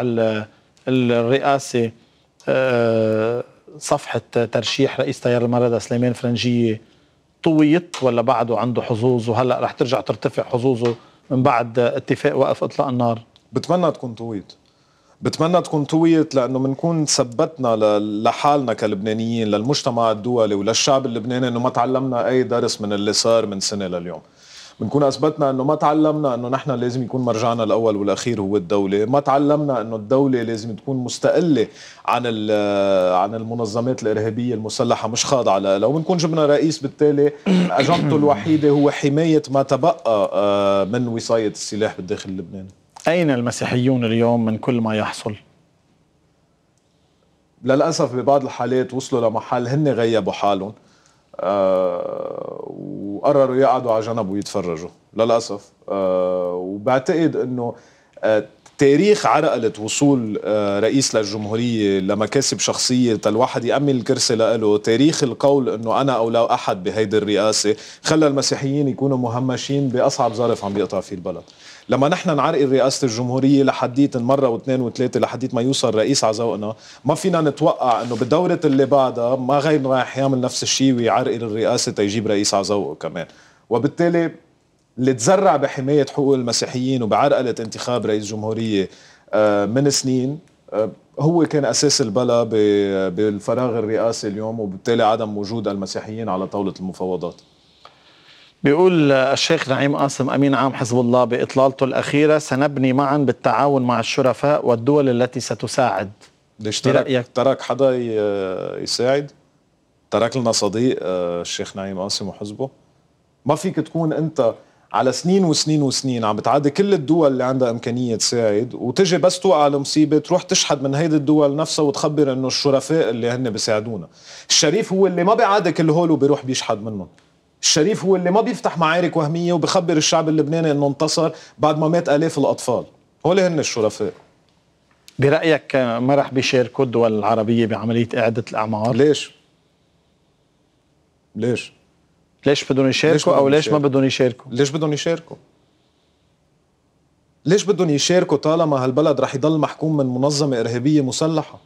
الرئاسي آه، صفحة ترشيح رئيس تيار المرضى سليمان فرنجية طويت ولا بعده عنده حظوظ وهلأ رح ترجع ترتفع حظوظه من بعد اتفاق وقف إطلاق النار بتمنى تكون طويت بتمنى تكون طويت لانه بنكون ثبتنا لحالنا كلبنانيين للمجتمع الدولي وللشعب اللبناني انه ما تعلمنا اي درس من اللي صار من سنه لليوم بنكون اثبتنا انه ما تعلمنا انه نحن لازم يكون مرجعنا الاول والاخير هو الدوله، ما تعلمنا انه الدوله لازم تكون مستقله عن عن المنظمات الارهابيه المسلحه مش خاضعه لها، لو بنكون جبنا رئيس بالتالي اجنته الوحيده هو حمايه ما تبقى آه، من وصايه السلاح بالداخل اللبناني. أين المسيحيون اليوم من كل ما يحصل؟ للأسف ببعض الحالات وصلوا لمحل هن غيبوا حالهم آه وقرروا يقعدوا على جنب ويتفرجوا للأسف آه وبعتقد أنه آه تاريخ عرقلة وصول آه، رئيس للجمهورية لمكاسب شخصية الواحد يأمن الكرسي لإله تاريخ القول أنه أنا أو لا أحد بهيدي الرئاسة خلى المسيحيين يكونوا مهمشين بأصعب ظرف عم بيقطع فيه البلد لما نحن نعرقل رئاسه الجمهوريه لحديت مره واثنين وثلاثه لحديت ما يوصل رئيس على ذوقنا ما فينا نتوقع انه بدوره اللي بعدها ما غير رايح يعمل نفس الشيء ويعرقل الرئاسه تيجيب رئيس على ذوقه كمان وبالتالي اللي تزرع بحمايه حقوق المسيحيين وبعرقله انتخاب رئيس جمهوريه آه، من سنين آه، هو كان اساس البلا بالفراغ الرئاسي اليوم وبالتالي عدم وجود المسيحيين على طاوله المفاوضات بيقول الشيخ نعيم قاسم امين عام حزب الله باطلالته الاخيره سنبني معا بالتعاون مع الشرفاء والدول التي ستساعد ليش ترك ترك حدا يساعد ترك لنا صديق آه، الشيخ نعيم قاسم وحزبه ما فيك تكون انت على سنين وسنين وسنين عم بتعادي كل الدول اللي عندها امكانيه تساعد وتجي بس توقع المصيبه تروح تشحد من هيدي الدول نفسها وتخبر انه الشرفاء اللي هن بيساعدونا الشريف هو اللي ما بيعادي كل هول وبيروح بيشحد منهم الشريف هو اللي ما بيفتح معارك وهميه وبخبر الشعب اللبناني انه انتصر بعد ما مات الاف الاطفال هول هن الشرفاء برايك ما رح بيشاركوا الدول العربيه بعمليه اعاده الاعمار ليش ليش ليش بدهم يشاركوا او ليش ما بدهم يشاركوا ليش بدهم يشاركوا ليش بدهم يشاركوا طالما هالبلد رح يضل محكوم من منظمه ارهابيه مسلحه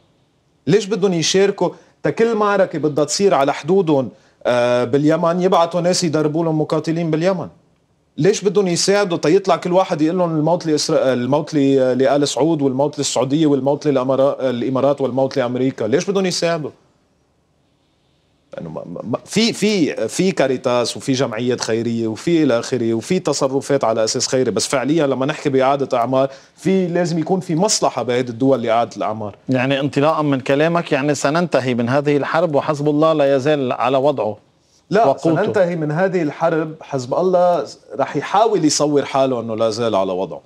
ليش بدهم يشاركوا تكل معركه بدها تصير على حدودهم آه، باليمن يبعثوا ناس يدربوا لهم مقاتلين باليمن ليش بدهم يساعدوا طيب يطلع كل واحد يقول لهم الموت لإسر... آه، الموت لآل سعود والموت للسعوديه والموت للامارات والموت لامريكا ليش بدهم يساعدوا انه في في في كاريتاس وفي جمعيات خيريه وفي الى اخره وفي تصرفات على اساس خيري بس فعليا لما نحكي باعاده اعمار في لازم يكون في مصلحه بهذه الدول لاعاده الاعمار يعني انطلاقا من كلامك يعني سننتهي من هذه الحرب وحزب الله لا يزال على وضعه لا وقوته. سننتهي من هذه الحرب حزب الله رح يحاول يصور حاله انه لا زال على وضعه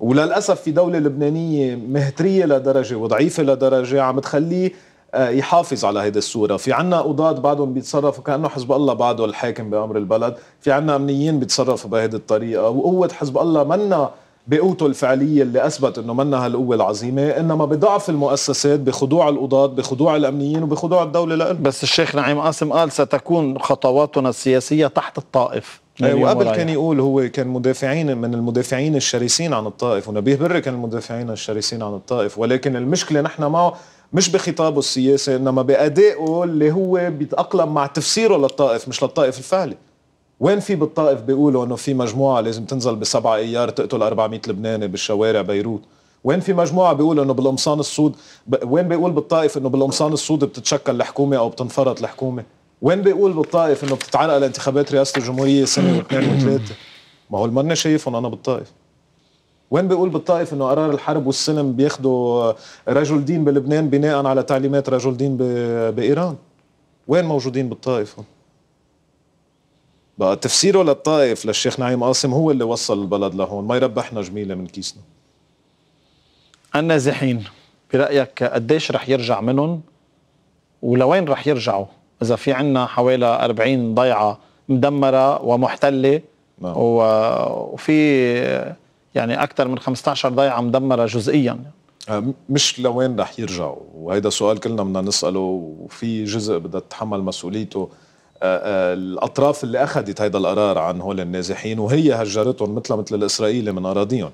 وللاسف في دوله لبنانيه مهتريه لدرجه وضعيفه لدرجه عم تخليه آه، يحافظ على هيدي الصورة في عنا قضاة بعضهم بيتصرفوا كأنه حزب الله بعده الحاكم بأمر البلد في عنا أمنيين بيتصرفوا بهيدي الطريقة وقوة حزب الله منا بقوته الفعلية اللي أثبت أنه منا هالقوة العظيمة إنما بضعف المؤسسات بخضوع القضاة بخضوع الأمنيين وبخضوع الدولة لهم بس الشيخ نعيم قاسم قال ستكون خطواتنا السياسية تحت الطائف إيه، وقبل كان يقول هو كان مدافعين من المدافعين الشرسين عن الطائف ونبيه بري كان المدافعين الشرسين عن الطائف ولكن المشكله نحن معه مش بخطابه السياسي انما بادائه اللي هو بيتاقلم مع تفسيره للطائف مش للطائف الفعلي وين في بالطائف بيقولوا انه في مجموعه لازم تنزل بسبعة ايار تقتل 400 لبناني بالشوارع بيروت وين في مجموعه بيقولوا انه بالقمصان السود ب... وين بيقول بالطائف انه بالقمصان السود بتتشكل الحكومه او بتنفرط الحكومه وين بيقول بالطائف انه بتتعرقل انتخابات رئاسه الجمهوريه سنه واثنين وثلاثه ما هو المنة شايفهم انا بالطائف وين بيقول بالطائف انه قرار الحرب والسلم بياخدوا رجل دين بلبنان بناء على تعليمات رجل دين بايران وين موجودين بالطائف هون بقى تفسيره للطائف للشيخ نعيم قاسم هو اللي وصل البلد لهون ما يربحنا جميله من كيسنا النازحين برايك قديش رح يرجع منهم ولوين رح يرجعوا اذا في عنا حوالي 40 ضيعه مدمره ومحتله نعم. وفي يعني اكثر من 15 ضيعه مدمره جزئيا آه، مش لوين رح يرجعوا وهيدا سؤال كلنا بدنا نساله وفي جزء بدها تتحمل مسؤوليته آه، آه، الاطراف اللي اخذت هذا القرار عن هول النازحين وهي هجرتهم مثل مثل الاسرائيلي من اراضيهم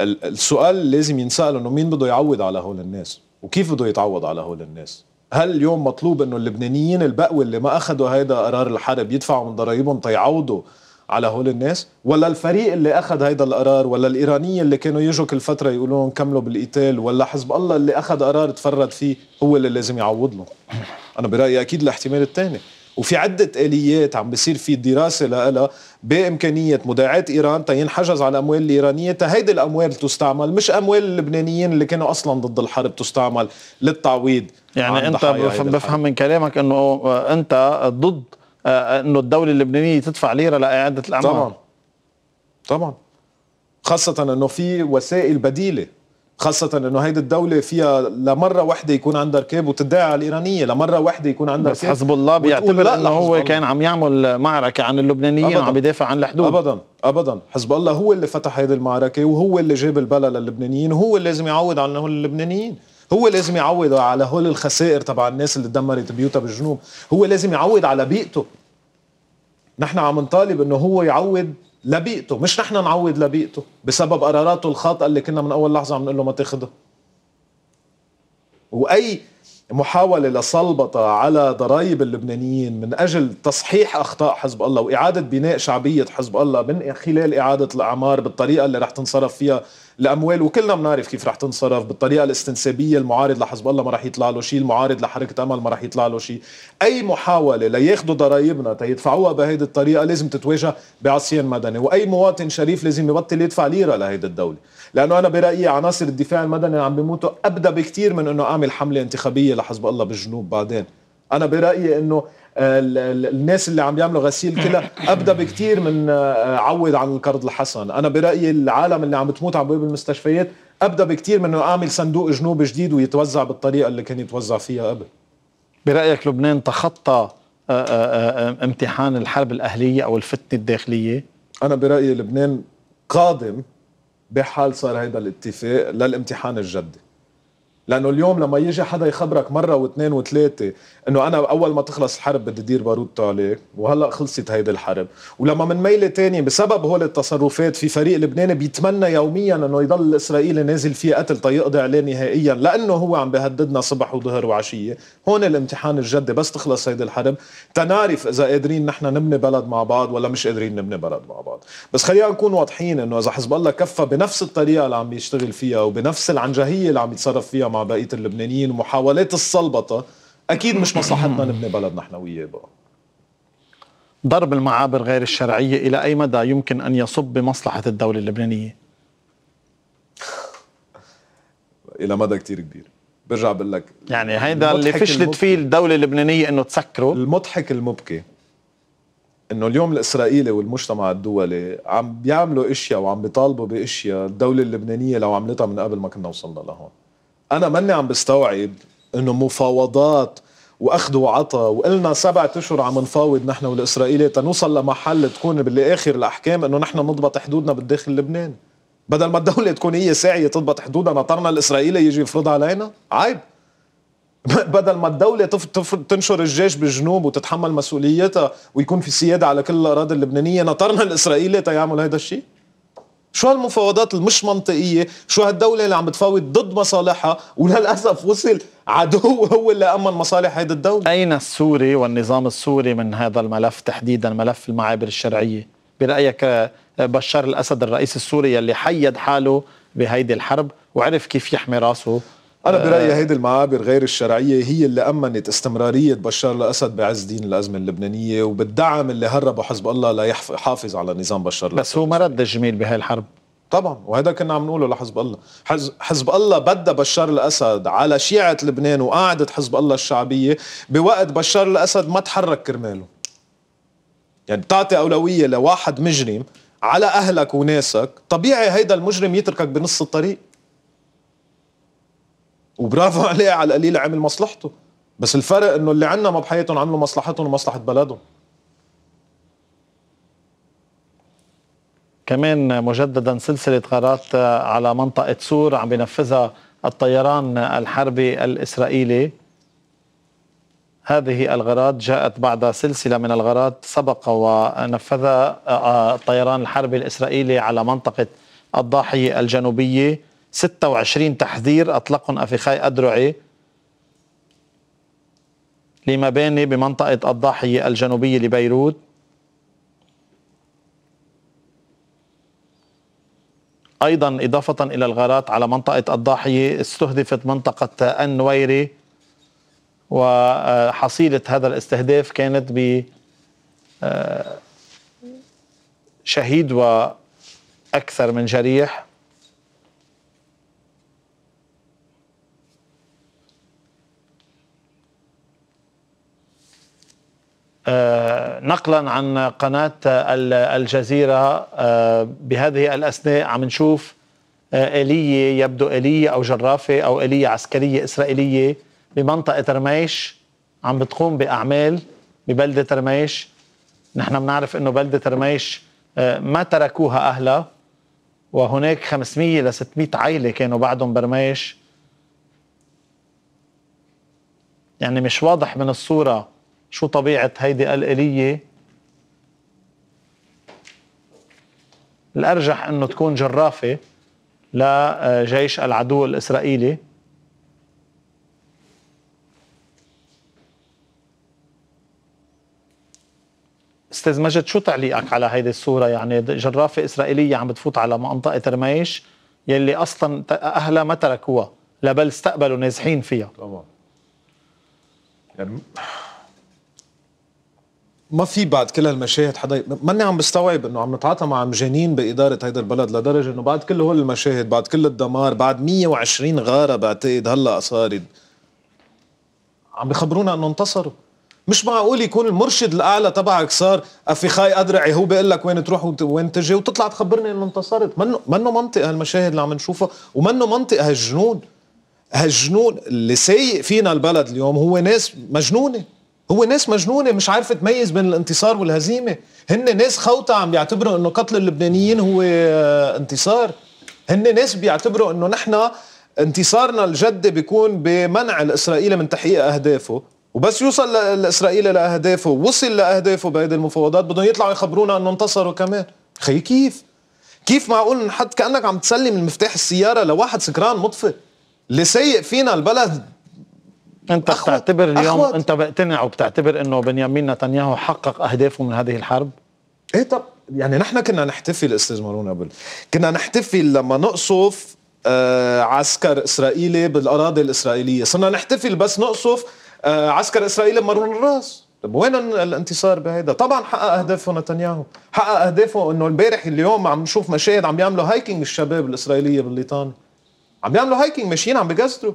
السؤال لازم ينسال انه مين بده يعوض على هول الناس وكيف بده يتعوض على هول الناس هل اليوم مطلوب انه اللبنانيين البقوي اللي ما اخذوا هذا قرار الحرب يدفعوا من ضرائبهم تيعوضوا على هول الناس ولا الفريق اللي اخذ هيدا القرار ولا الايرانيين اللي كانوا يجوا كل فتره يقولوا لهم كملوا بالقتال ولا حزب الله اللي اخذ قرار تفرد فيه هو اللي لازم يعوض له انا برايي اكيد الاحتمال الثاني وفي عدة آليات عم بصير في دراسة لها بإمكانية مداعاة إيران تينحجز على الأموال الإيرانية تهيدي الأموال تستعمل مش أموال اللبنانيين اللي كانوا أصلا ضد الحرب تستعمل للتعويض يعني أنت بفهم من كلامك أنه أنت ضد انه الدوله اللبنانيه تدفع ليره لاعاده الاعمار طبعا طبعا خاصه انه في وسائل بديله خاصة انه هيدي الدولة فيها لمرة واحدة يكون عندها ركاب وتدعي على الايرانية، لمرة واحدة يكون عندها بس حزب الله بيعتبر انه هو كان عم يعمل معركة عن اللبنانيين وعم يدافع عن الحدود ابدا ابدا، حزب الله هو اللي فتح هيدي المعركة وهو اللي جاب البلا للبنانيين وهو اللي لازم يعوض عنه اللبنانيين، هو لازم يعوض على هول الخسائر تبع الناس اللي دمرت بيوتها بالجنوب هو لازم يعوض على بيئته نحن عم نطالب انه هو يعوض لبيئته مش نحن نعوض لبيئته بسبب قراراته الخاطئه اللي كنا من اول لحظه عم نقول له ما تاخذها واي محاولة لصلبطة على ضرائب اللبنانيين من أجل تصحيح أخطاء حزب الله وإعادة بناء شعبية حزب الله من خلال إعادة الأعمار بالطريقة اللي رح تنصرف فيها الاموال وكلنا بنعرف كيف رح تنصرف بالطريقه الاستنسابيه المعارض لحزب الله ما رح يطلع له شيء المعارض لحركه امل ما رح يطلع له شيء اي محاوله لياخذوا ضرائبنا تيدفعوها بهيدي الطريقه لازم تتواجه بعصيان مدني واي مواطن شريف لازم يبطل يدفع ليره لهيدي الدوله لانه انا برايي عناصر الدفاع المدني عم بيموتوا ابدا بكثير من انه اعمل حمله انتخابيه لحزب الله بالجنوب بعدين انا برايي انه الناس اللي عم يعملوا غسيل كلها ابدا بكثير من آه، عوض عن القرض الحسن انا برايي العالم اللي عم تموت على باب المستشفيات ابدا بكثير من انه اعمل صندوق جنوب جديد ويتوزع بالطريقه اللي كان يتوزع فيها قبل برايك لبنان تخطى آه، آه، امتحان الحرب الاهليه او الفتنه الداخليه انا برايي لبنان قادم بحال صار هذا الاتفاق للامتحان الجدي لانه اليوم لما يجي حدا يخبرك مره واثنين وثلاثه انه انا اول ما تخلص الحرب بدي دير بارود عليك وهلا خلصت هيدي الحرب ولما من ميله ثانيه بسبب هول التصرفات في فريق لبناني بيتمنى يوميا انه يضل الاسرائيلي نازل فيه قتل تيقضي عليه نهائيا لانه هو عم بيهددنا صبح وظهر وعشيه هون الامتحان الجدي بس تخلص هيدي الحرب تنعرف اذا قادرين نحن نبني بلد مع بعض ولا مش قادرين نبني بلد مع بعض بس خلينا نكون واضحين انه اذا حزب الله كفى بنفس الطريقه اللي عم يشتغل فيها وبنفس العنجهيه اللي عم يتصرف فيها مع مع بقيه اللبنانيين ومحاولات السلبطه اكيد مش مصلحتنا نبني بلد نحن وياه بقى ضرب المعابر غير الشرعيه الى اي مدى يمكن ان يصب بمصلحه الدوله اللبنانيه؟ الى مدى كتير كبير برجع بقول لك يعني هيدا اللي فشلت فيه الدوله اللبنانيه انه تسكره المضحك المبكي انه اليوم الاسرائيلي والمجتمع الدولي عم بيعملوا اشياء وعم بيطالبوا باشياء الدوله اللبنانيه لو عملتها من قبل ما كنا وصلنا لهون انا ماني عم بستوعب انه مفاوضات واخذ وعطى وقلنا سبعة اشهر عم نفاوض نحن والاسرائيلي تنوصل لمحل تكون بالاخر الاحكام انه نحن نضبط حدودنا بالداخل اللبناني بدل ما الدولة تكون هي ساعية تضبط حدودها نطرنا الاسرائيلي يجي يفرضها علينا عيب بدل ما الدولة تف... تف... تنشر الجيش بالجنوب وتتحمل مسؤوليتها ويكون في سيادة على كل الأراضي اللبنانية نطرنا الإسرائيلي تيعمل هذا الشيء شو هالمفاوضات المش منطقية شو هالدولة اللي عم بتفاوض ضد مصالحها وللأسف وصل عدو هو اللي أمن مصالح هيدي الدولة أين السوري والنظام السوري من هذا الملف تحديدا ملف المعابر الشرعية برأيك بشار الأسد الرئيس السوري اللي حيد حاله بهيدي الحرب وعرف كيف يحمي راسه انا آه. برايي هيدي المعابر غير الشرعيه هي اللي امنت استمراريه بشار الاسد بعز دين الازمه اللبنانيه وبالدعم اللي هربه حزب الله ليحافظ على نظام بشار الاسد بس هو ما رد الجميل بهاي الحرب طبعا وهذا كنا عم نقوله لحزب الله حزب الله بدأ بشار الأسد على شيعة لبنان وقعدت حزب الله الشعبية بوقت بشار الأسد ما تحرك كرماله يعني بتعطي أولوية لواحد مجرم على أهلك وناسك طبيعي هيدا المجرم يتركك بنص الطريق وبرافو عليه على القليل عمل مصلحته بس الفرق انه اللي عنا ما بحياتهم عملوا مصلحتهم ومصلحه بلدهم كمان مجددا سلسله غارات على منطقه سور عم بينفذها الطيران الحربي الاسرائيلي هذه الغارات جاءت بعد سلسله من الغارات سبق ونفذها آه، آه، الطيران الحربي الاسرائيلي على منطقه الضاحيه الجنوبيه 26 تحذير أطلقهم أفيخاي أدرعي لمباني بمنطقة الضاحية الجنوبية لبيروت أيضا إضافة إلى الغارات على منطقة الضاحية استهدفت منطقة النويري وحصيلة هذا الاستهداف كانت ب آه، شهيد وأكثر من جريح آه، نقلا عن قناة الجزيرة آه، بهذه الأثناء عم نشوف آه، آلية يبدو آلية أو جرافة أو آلية عسكرية إسرائيلية بمنطقة رميش عم بتقوم بأعمال ببلدة رميش نحن بنعرف أنه بلدة رميش ما تركوها أهلها وهناك 500 ل 600 عائلة كانوا بعدهم برميش يعني مش واضح من الصورة شو طبيعة هيدي الآلية الأرجح أنه تكون جرافة لجيش العدو الإسرائيلي استاذ مجد شو تعليقك على هيدي الصوره يعني جرافه اسرائيليه عم بتفوت على منطقه رميش يلي اصلا اهلها ما تركوها لا بل استقبلوا نازحين فيها طبعا يعني ما في بعد كل هالمشاهد حدا ماني عم بستوعب انه عم نتعاطى مع مجانين باداره هيدا البلد لدرجه انه بعد كل هول المشاهد بعد كل الدمار بعد 120 غاره بعتقد هلا صارت عم بخبرونا انه انتصروا مش معقول يكون المرشد الاعلى تبعك صار افيخاي ادرعي هو بيقول لك وين تروح وين تجي وتطلع تخبرني انه انتصرت منه منه منطق هالمشاهد اللي عم نشوفها ومنه منطق هالجنون هالجنون اللي سايق فينا البلد اليوم هو ناس مجنونه هو ناس مجنونة مش عارفة تميز بين الانتصار والهزيمة هن ناس خوطة عم بيعتبروا انه قتل اللبنانيين هو آه، انتصار هن ناس بيعتبروا انه نحن انتصارنا الجدي بيكون بمنع الاسرائيلي من تحقيق اهدافه وبس يوصل الاسرائيلي لاهدافه وصل لاهدافه بهيدي المفاوضات بدهم يطلعوا يخبرونا انه انتصروا كمان خي كيف كيف معقول نحط كانك عم تسلم المفتاح السياره لواحد سكران مطفي اللي سيء فينا البلد انت بتعتبر اليوم أخوات. انت بتقتنع وبتعتبر انه بنيامين نتنياهو حقق اهدافه من هذه الحرب؟ ايه طب يعني نحن كنا نحتفل استاذ مارون قبل كنا نحتفل لما نقصف آه عسكر اسرائيلي بالاراضي الاسرائيليه صرنا نحتفل بس نقصف آه عسكر اسرائيلي بمارون الراس طب وين الانتصار بهيدا؟ طبعا حقق اهدافه نتنياهو، حقق اهدافه انه امبارح اليوم عم نشوف مشاهد عم يعملوا هايكينج الشباب الاسرائيليه بالليطاني عم يعملوا هايكينج ماشيين عم بيجسدوا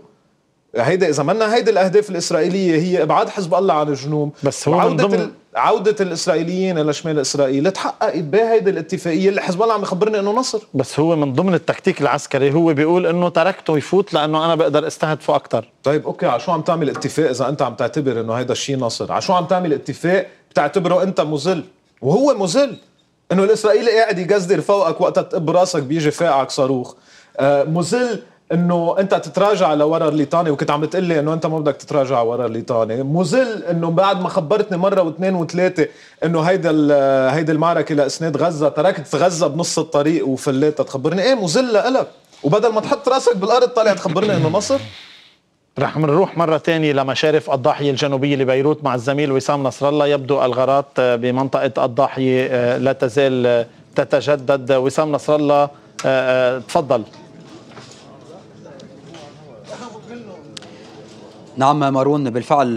هيدا اذا منا هيدي الاهداف الاسرائيليه هي ابعاد حزب الله عن الجنوب بس هو عودة ضمن... عودة الاسرائيليين الى شمال اسرائيل تحققت بهيدي الاتفاقيه اللي حزب الله عم يخبرني انه نصر بس هو من ضمن التكتيك العسكري هو بيقول انه تركته يفوت لانه انا بقدر استهدفه اكثر طيب اوكي على شو عم تعمل اتفاق اذا انت عم تعتبر انه هيدا الشيء نصر على شو عم تعمل اتفاق بتعتبره انت مذل وهو مذل انه الاسرائيلي قاعد يجزر فوقك وقتها تقب راسك بيجي فاقعك صاروخ آه مذل انه انت تتراجع لورا الليطاني وكنت عم بتقول لي انه انت ما بدك تتراجع ورا الليطاني مزل انه بعد ما خبرتني مره واثنين وثلاثه انه هيدا هيدي المعركه لاسناد غزه تركت غزه بنص الطريق وفليتها تخبرني ايه مزل لك وبدل ما تحط راسك بالارض طالع تخبرني انه مصر رح نروح مرة تانية لمشارف الضاحية الجنوبية لبيروت مع الزميل وسام نصر الله يبدو الغارات بمنطقة الضاحية لا تزال تتجدد وسام نصر الله آه، آه، تفضل نعم مارون بالفعل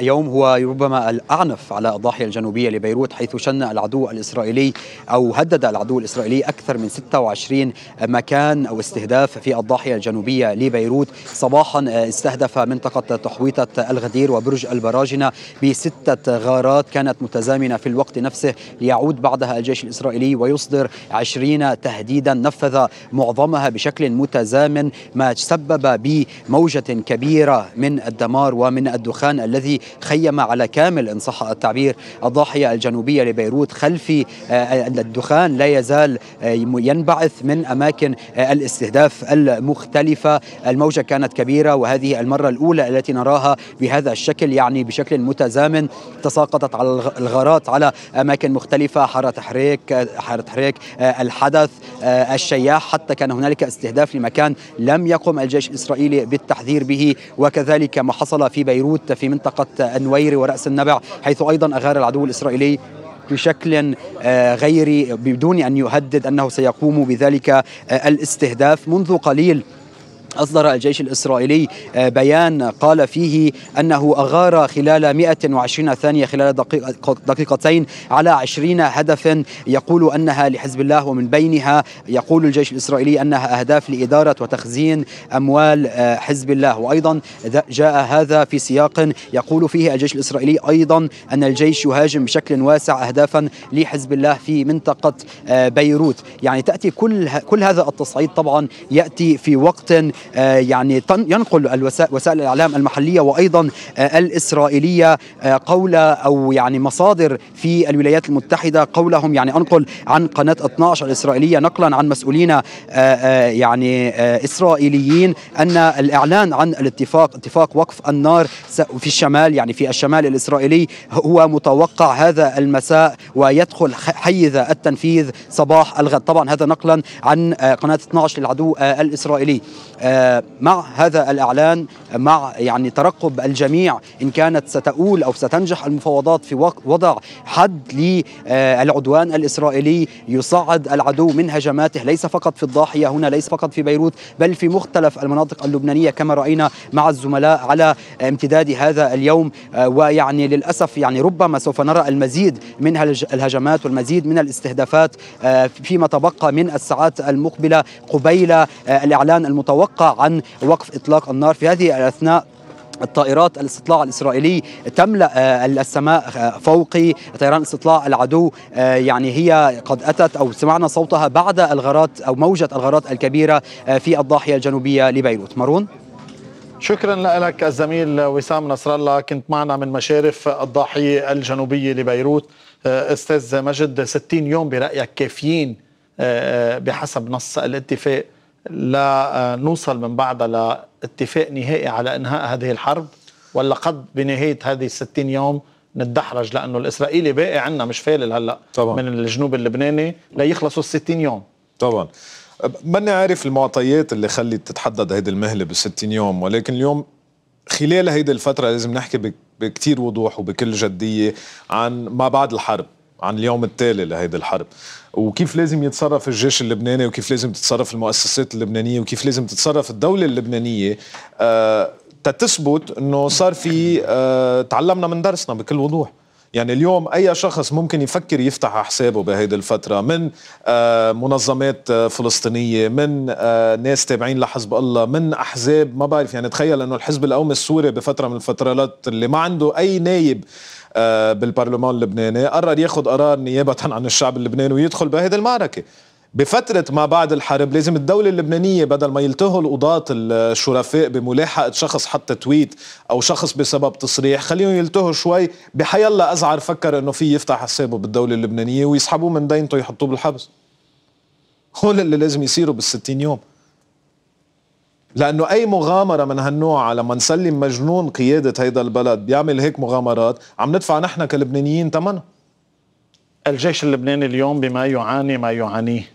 يوم هو ربما الأعنف على الضاحية الجنوبية لبيروت حيث شن العدو الإسرائيلي أو هدد العدو الإسرائيلي أكثر من 26 مكان أو استهداف في الضاحية الجنوبية لبيروت صباحا استهدف منطقة تحويطة الغدير وبرج البراجنة بستة غارات كانت متزامنة في الوقت نفسه ليعود بعدها الجيش الإسرائيلي ويصدر 20 تهديدا نفذ معظمها بشكل متزامن ما تسبب بموجة كبيرة من من الدمار ومن الدخان الذي خيم على كامل إن صح التعبير الضاحية الجنوبية لبيروت خلفي آه، الدخان لا يزال آه، ينبعث من أماكن آه، الاستهداف المختلفة الموجة كانت كبيرة وهذه المرة الأولى التي نراها بهذا الشكل يعني بشكل متزامن تساقطت على الغارات على أماكن مختلفة حارة تحريك حارة تحريك الحدث الشياح حتى كان هنالك استهداف لمكان لم يقم الجيش الإسرائيلي بالتحذير به وكذلك وكذلك ما حصل في بيروت في منطقة النوير ورأس النبع حيث أيضا أغار العدو الإسرائيلي بشكل آه، غير بدون أن يهدد أنه سيقوم بذلك آه، الاستهداف منذ قليل أصدر الجيش الإسرائيلي آه، بيان قال فيه أنه أغار خلال 120 ثانية خلال دقيقتين على 20 هدف يقول أنها لحزب الله ومن بينها يقول الجيش الإسرائيلي أنها أهداف لإدارة وتخزين أموال آه، حزب الله وأيضا جاء هذا في سياق يقول فيه الجيش الإسرائيلي أيضا أن الجيش يهاجم بشكل واسع أهدافا لحزب الله في منطقة آه، بيروت يعني تأتي كل كل هذا التصعيد طبعا يأتي في وقت آه، يعني ينقل وسائل الاعلام المحليه وايضا آه، الاسرائيليه آه، قول او يعني مصادر في الولايات المتحده قولهم يعني انقل عن قناه 12 الاسرائيليه نقلا عن مسؤولين يعني اسرائيليين ان الاعلان عن الاتفاق اتفاق وقف النار في الشمال يعني في الشمال الاسرائيلي هو متوقع هذا المساء ويدخل حيز التنفيذ صباح الغد طبعا هذا نقلا عن قناه 12 للعدو الاسرائيلي آه، مع هذا الإعلان مع يعني ترقب الجميع إن كانت ستؤول أو ستنجح المفاوضات في وضع حد للعدوان آه، الإسرائيلي يصعد العدو من هجماته ليس فقط في الضاحية هنا ليس فقط في بيروت بل في مختلف المناطق اللبنانية كما رأينا مع الزملاء على امتداد هذا اليوم آه، ويعني للأسف يعني ربما سوف نرى المزيد من الهجمات والمزيد من الاستهدافات فيما تبقى من الساعات المقبلة قبيل الإعلان المتوقع يتوقع عن وقف إطلاق النار في هذه الأثناء الطائرات الاستطلاع الاسرائيلي تملا آه، السماء آه، فوق طيران استطلاع العدو آه، يعني هي قد اتت او سمعنا صوتها بعد الغارات او موجه الغارات الكبيره في الضاحيه الجنوبيه لبيروت مارون شكرا لك الزميل وسام نصر الله كنت معنا من مشارف الضاحيه الجنوبيه لبيروت استاذ مجد 60 يوم برايك كافيين بحسب نص الاتفاق لنوصل آه، من بعدها لاتفاق نهائي على انهاء هذه الحرب ولا قد بنهايه هذه الستين يوم نتدحرج لانه الاسرائيلي باقي عنا مش فالل هلا طبعا. من الجنوب اللبناني ليخلصوا ال 60 يوم طبعا ماني عارف المعطيات اللي خلت تتحدد هيدي المهله بال 60 يوم ولكن اليوم خلال هيدي الفتره لازم نحكي بكتير وضوح وبكل جديه عن ما بعد الحرب عن اليوم التالي لهيدي الحرب وكيف لازم يتصرف الجيش اللبناني وكيف لازم تتصرف المؤسسات اللبنانية وكيف لازم تتصرف الدولة اللبنانية آه، تتثبت أنه صار في آه، تعلمنا من درسنا بكل وضوح يعني اليوم اي شخص ممكن يفكر يفتح حسابه بهيدي الفتره من آه، منظمات فلسطينيه من ناس تابعين لحزب الله من احزاب ما بعرف يعني تخيل انه الحزب القومي السوري بفتره من الفترات اللي ما عنده اي نايب آه، بالبرلمان اللبناني قرر ياخذ قرار نيابه عن الشعب اللبناني ويدخل بهذه المعركه بفترة ما بعد الحرب لازم الدولة اللبنانية بدل ما يلتهوا القضاة الشرفاء بملاحقة شخص حتى تويت أو شخص بسبب تصريح خليهم يلتهوا شوي الله أزعر فكر أنه في يفتح حسابه بالدولة اللبنانية ويسحبوه من دينته يحطوه بالحبس هون اللي لازم يصيروا بالستين يوم لانه اي مغامره من هالنوع لما نسلم مجنون قياده هيدا البلد بيعمل هيك مغامرات عم ندفع نحن كلبنانيين ثمنها الجيش اللبناني اليوم بما يعاني ما يعانيه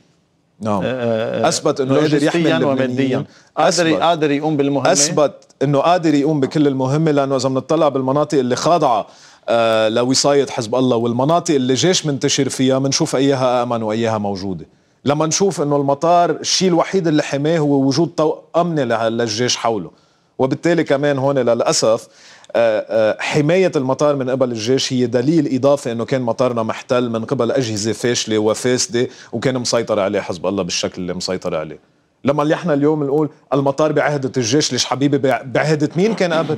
نعم آه، آه، اثبت انه قادر يحمي وماديا قادر قادر يقوم بالمهمه اثبت انه قادر يقوم بكل المهمه لانه اذا بنطلع بالمناطق اللي خاضعه آه لوصايه حزب الله والمناطق اللي جيش منتشر فيها بنشوف اياها امن واياها موجوده لما نشوف انه المطار الشيء الوحيد اللي حماه هو وجود طوق امني للجيش حوله وبالتالي كمان هون للاسف آه، آه، حماية المطار من قبل الجيش هي دليل إضافي أنه كان مطارنا محتل من قبل أجهزة فاشلة وفاسدة وكان مسيطر عليه حزب الله بالشكل اللي مسيطر عليه لما اللي احنا اليوم نقول المطار بعهدة الجيش ليش حبيبي بعهدة مين كان قبل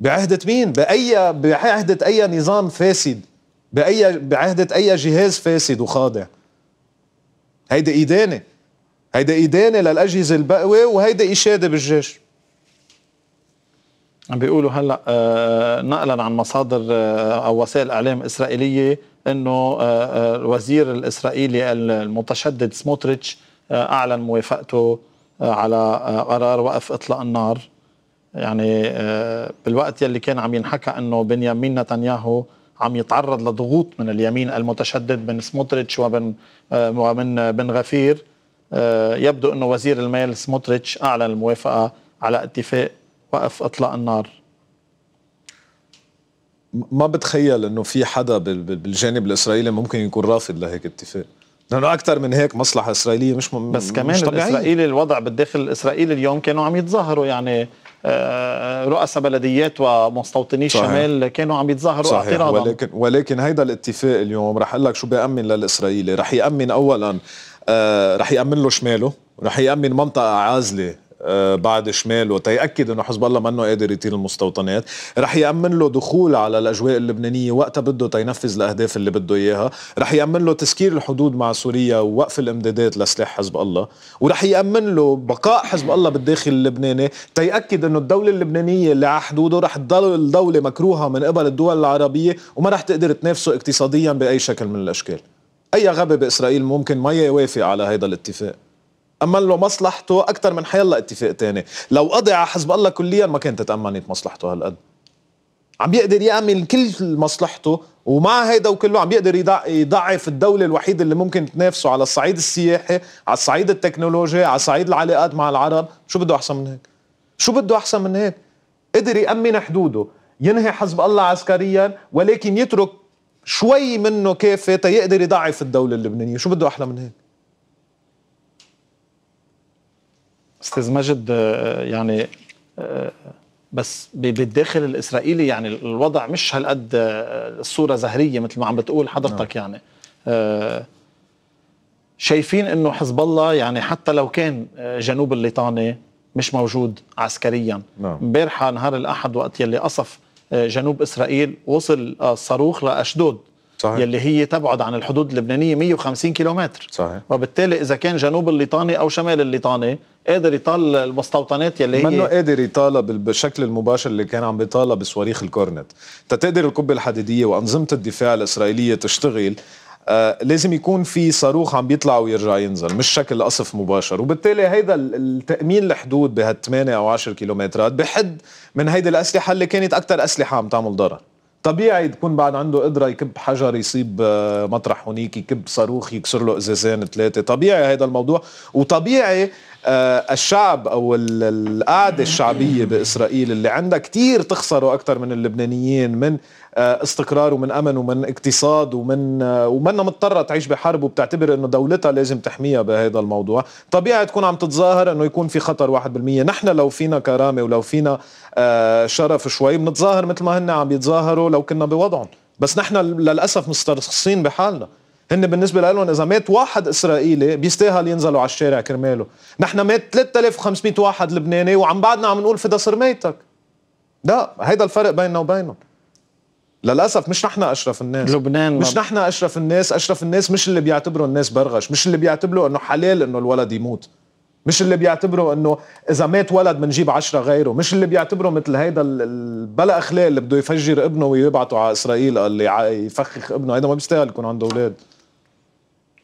بعهدة مين بأي بعهدة أي نظام فاسد بأي بعهدة أي جهاز فاسد وخاضع هيدا إدانة هيدا إدانة للاجهزه البقوي وهيدا اشاده بالجيش عم بيقولوا هلا آه، آه، نقلا عن مصادر آه، او وسائل اعلام اسرائيليه انه الوزير الاسرائيلي المتشدد سموتريتش اعلن موافقته على قرار وقف اطلاق النار يعني بالوقت يلي كان عم ينحكى انه بنيامين نتنياهو عم يتعرض لضغوط من اليمين المتشدد من سموتريتش ومن آه، ومن بن غفير آه، يبدو انه وزير المال سموتريتش اعلن الموافقه على اتفاق وقف اطلاق النار ما بتخيل انه في حدا بالجانب الاسرائيلي ممكن يكون رافض لهيك اتفاق لانه اكثر من هيك مصلحه اسرائيليه مش م... بس كمان مش طبيعية. الاسرائيلي الوضع بالداخل الاسرائيلي اليوم كانوا عم يتظاهروا يعني آه، رؤساء بلديات ومستوطني الشمال كانوا عم يتظاهروا صحيح. اعتراضا ولكن ولكن هيدا الاتفاق اليوم رح اقول لك شو بيامن للاسرائيلي رح يامن اولا آه، رح يامن له شماله رح يامن منطقه عازله آه، بعد شماله تيأكد انه حزب الله منه قادر يطيل المستوطنات رح يأمن له دخول على الاجواء اللبنانيه وقتها بده تينفذ الاهداف اللي بده اياها رح يأمن له تسكير الحدود مع سوريا ووقف الامدادات لسلاح حزب الله ورح يأمن له بقاء حزب الله بالداخل اللبناني تيأكد انه الدوله اللبنانيه اللي على حدوده رح تضل الدوله مكروهه من قبل الدول العربيه وما رح تقدر تنافسه اقتصاديا باي شكل من الاشكال اي غبي باسرائيل ممكن ما يوافق على هذا الاتفاق تأمن له مصلحته أكثر من حيلا اتفاق تاني لو قضي على حزب الله كليا ما كانت تأمنت مصلحته هالقد عم يقدر يأمن كل مصلحته ومع هيدا وكله عم يقدر يضعف الدولة الوحيدة اللي ممكن تنافسه على الصعيد السياحي على الصعيد التكنولوجي على صعيد العلاقات مع العرب شو بده أحسن من هيك شو بده أحسن من هيك قدر يأمن حدوده ينهي حزب الله عسكريا ولكن يترك شوي منه كافي تيقدر يضعف الدولة اللبنانية شو بده أحلى من هيك استاذ مجد آه، يعني آه، بس بالداخل الاسرائيلي يعني الوضع مش هالقد الصوره آه، زهريه مثل ما عم بتقول حضرتك نعم. يعني شايفين انه حزب الله يعني حتى لو كان جنوب الليطاني مش موجود عسكريا نعم. امبارحه نهار الاحد وقت يلي قصف جنوب اسرائيل وصل الصاروخ لاشدود صحيح. يلي هي تبعد عن الحدود اللبنانية 150 كيلومتر صحيح وبالتالي إذا كان جنوب الليطاني أو شمال الليطاني قادر يطال المستوطنات يلي هي منه قادر يطالب بالشكل المباشر اللي كان عم بيطالب بصواريخ الكورنت تتقدر القبة الحديدية وأنظمة الدفاع الإسرائيلية تشتغل آه لازم يكون في صاروخ عم بيطلع ويرجع ينزل مش شكل قصف مباشر وبالتالي هيدا التأمين الحدود بهال 8 أو 10 كيلومترات بحد من هيدي الأسلحة اللي كانت أكثر أسلحة عم تعمل ضرر طبيعي تكون بعد عنده قدره يكب حجر يصيب آه، مطرح هونيك يكب صاروخ يكسر له ازازين ثلاثه طبيعي هيدا الموضوع وطبيعي آه، الشعب او القاعده الشعبيه باسرائيل اللي عندها كتير تخسره اكثر من اللبنانيين من آه، استقرار ومن امن ومن اقتصاد ومن آه، ومنها مضطره تعيش بحرب وبتعتبر انه دولتها لازم تحميها بهذا الموضوع طبيعي تكون عم تتظاهر انه يكون في خطر 1% نحن لو فينا كرامه ولو فينا آه، شرف شوي بنتظاهر مثل ما هن عم يتظاهروا لو كنا بوضعهم بس نحن للاسف مسترخصين بحالنا هن بالنسبه لهم اذا مات واحد اسرائيلي بيستاهل ينزلوا على الشارع كرماله نحن مات 3500 واحد لبناني وعم بعدنا عم نقول فدا صرميتك لا هيدا الفرق بيننا وبينهم للاسف مش نحن اشرف الناس لبنان مش نحن اشرف الناس اشرف الناس مش اللي بيعتبروا الناس برغش مش اللي بيعتبروا انه حلال انه الولد يموت مش اللي بيعتبروا انه اذا مات ولد بنجيب عشرة غيره مش اللي بيعتبروا مثل هيدا البلا اخلاق اللي بده يفجر ابنه ويبعته على اسرائيل اللي يفخخ ابنه هيدا ما بيستاهل يكون عنده اولاد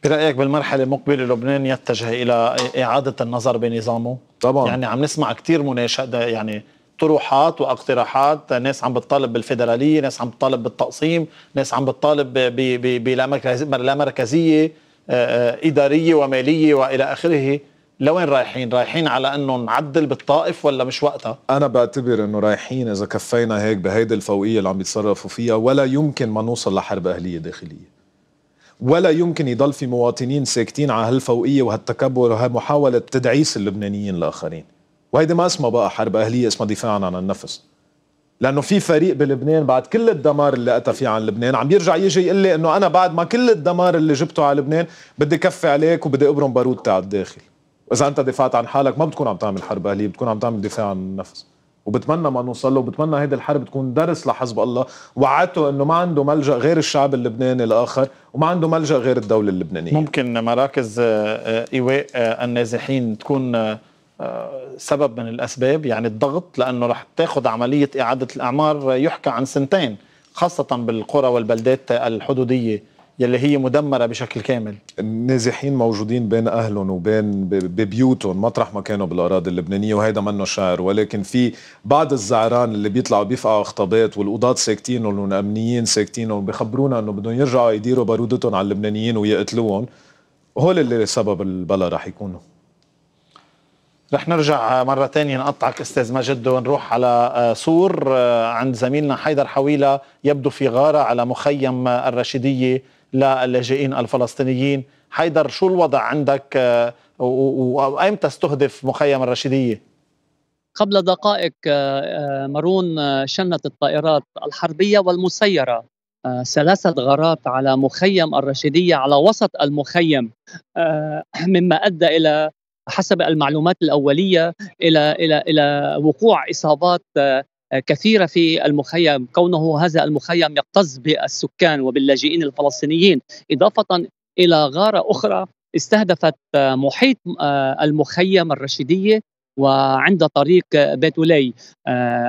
برايك بالمرحله المقبله لبنان يتجه الى اعاده النظر بنظامه طبعا يعني عم نسمع كثير مناشده يعني طروحات واقتراحات ناس عم بتطالب بالفيدراليه ناس عم بتطالب بالتقسيم ناس عم بتطالب بلا مركزيه آه، آه، اداريه وماليه والى اخره لوين رايحين؟ رايحين على انه نعدل بالطائف ولا مش وقتها؟ انا بعتبر انه رايحين اذا كفينا هيك بهيدي الفوقيه اللي عم يتصرفوا فيها ولا يمكن ما نوصل لحرب اهليه داخليه. ولا يمكن يضل في مواطنين ساكتين على هالفوقيه وهالتكبر وهالمحاوله تدعيس اللبنانيين الاخرين. وهيدي ما اسمها بقى حرب اهليه اسمها دفاعا عن النفس لانه في فريق بلبنان بعد كل الدمار اللي اتى فيه عن لبنان عم يرجع يجي يقول لي انه انا بعد ما كل الدمار اللي جبته على لبنان بدي كفي عليك وبدي ابرم بارود تاع الداخل واذا انت دفعت عن حالك ما بتكون عم تعمل حرب اهليه بتكون عم تعمل دفاع عن النفس وبتمنى ما نوصل له وبتمنى هيدي الحرب تكون درس لحزب الله وعدته انه ما عنده ملجا غير الشعب اللبناني الاخر وما عنده ملجا غير الدوله اللبنانيه ممكن مراكز آه، آه، ايواء آه، النازحين تكون سبب من الاسباب يعني الضغط لانه رح تاخذ عمليه اعاده الاعمار يحكى عن سنتين خاصه بالقرى والبلدات الحدوديه يلي هي مدمره بشكل كامل النازحين موجودين بين اهلهم وبين ببيوتهم مطرح ما كانوا بالاراضي اللبنانيه وهيدا منه شعر ولكن في بعض الزعران اللي بيطلعوا بيفقعوا خطابات والقضاة ساكتين والامنيين ساكتين وبيخبرونا انه بدهم يرجعوا يديروا بارودتهم على اللبنانيين ويقتلوهم هول اللي سبب البلا رح يكونوا رح نرجع مرة تانية نقطعك أستاذ مجد ونروح على آه، سور آه، عند زميلنا حيدر حويلة يبدو في غارة على مخيم الرشيدية للاجئين الفلسطينيين حيدر شو الوضع عندك آه، وأيمتى استهدف مخيم الرشيدية؟ قبل دقائق مرون شنت الطائرات الحربية والمسيرة ثلاثة غارات على مخيم الرشيدية على وسط المخيم مما أدى إلى حسب المعلومات الاوليه الى الى الى وقوع اصابات آه، كثيره في المخيم كونه هذا المخيم يكتظ بالسكان وباللاجئين الفلسطينيين اضافه الى غاره اخرى استهدفت آه، محيط آه، المخيم الرشيديه وعند طريق بيت ولي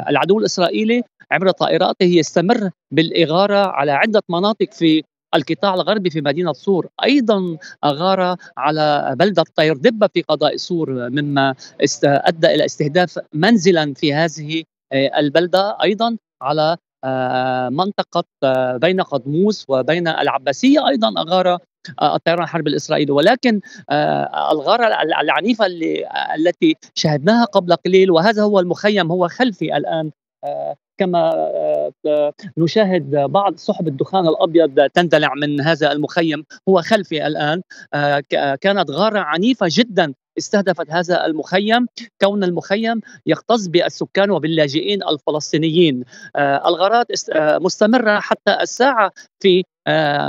العدو الاسرائيلي عبر طائراته يستمر بالاغاره على عده مناطق في القطاع الغربي في مدينة صور أيضا أغار على بلدة طير دبة في قضاء صور مما أدى إلى استهداف منزلا في هذه آه، البلدة أيضا على آه، منطقة آه، بين قدموس وبين العباسية أيضا أغار الطيران الحربي الإسرائيلي ولكن الغارة العنيفة التي شاهدناها قبل قليل وهذا هو المخيم هو خلفي الآن كما آه، نشاهد بعض سحب الدخان الابيض تندلع من هذا المخيم هو خلفي الان آه، آه، كانت غاره عنيفه جدا استهدفت هذا المخيم كون المخيم يختص بالسكان وباللاجئين الفلسطينيين الغارات مستمرة حتى الساعة في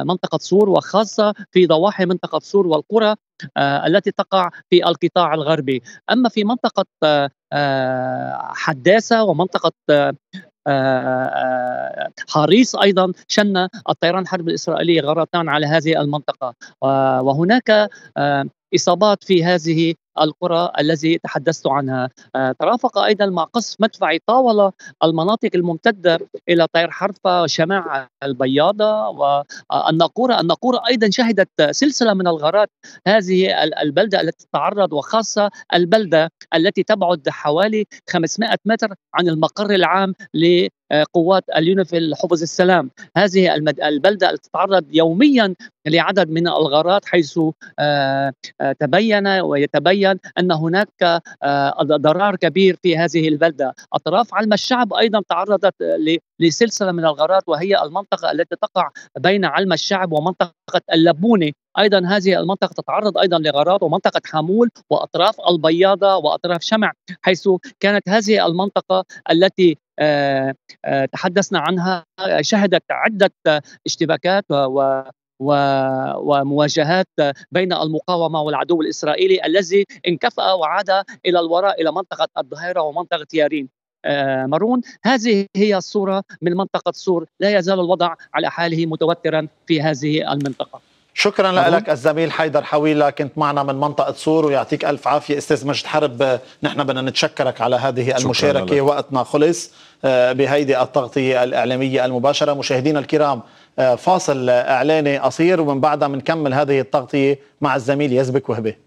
منطقة سور وخاصة في ضواحي منطقة سور والقرى التي تقع في القطاع الغربي أما في منطقة حداثة ومنطقة آه، آه، حريص ايضا شن الطيران الحرب الاسرائيلي غراتان على هذه المنطقه وهناك آه، اصابات في هذه القرى الذي تحدثت عنها آه، ترافق أيضا مع قصف مدفعي طاولة المناطق الممتدة إلى طير حرفة وشماع البياضة والناقورة الناقورة أيضا شهدت سلسلة من الغارات هذه البلدة التي تعرض وخاصة البلدة التي تبعد حوالي 500 متر عن المقر العام ل قوات اليونيفيل حفظ السلام هذه البلدة التي تتعرض يوميا لعدد من الغارات حيث آه، آه، تبين ويتبين حقيقيا ان هناك آه، ضرر كبير في هذه البلده، اطراف علم الشعب ايضا تعرضت لسلسله من الغارات وهي المنطقه التي تقع بين علم الشعب ومنطقه اللبونه ايضا هذه المنطقه تتعرض ايضا لغارات ومنطقه حامول واطراف البياضه واطراف شمع حيث كانت هذه المنطقه التي آه، آه، تحدثنا عنها شهدت عده اشتباكات و ومواجهات بين المقاومه والعدو الاسرائيلي الذي انكفأ وعاد الى الوراء الى منطقه الظهيره ومنطقه يارين آه، مارون هذه هي الصورة من منطقة سور لا يزال الوضع على حاله متوترا في هذه المنطقة شكرا لك الزميل حيدر حويلة كنت معنا من منطقة سور ويعطيك ألف عافية أستاذ مجد حرب نحن بدنا نتشكرك على هذه المشاركة وقتنا خلص آه، بهيدي التغطية الإعلامية المباشرة مشاهدينا الكرام آه، فاصل اعلاني قصير ومن بعدها بنكمل هذه التغطيه مع الزميل يزبك وهبه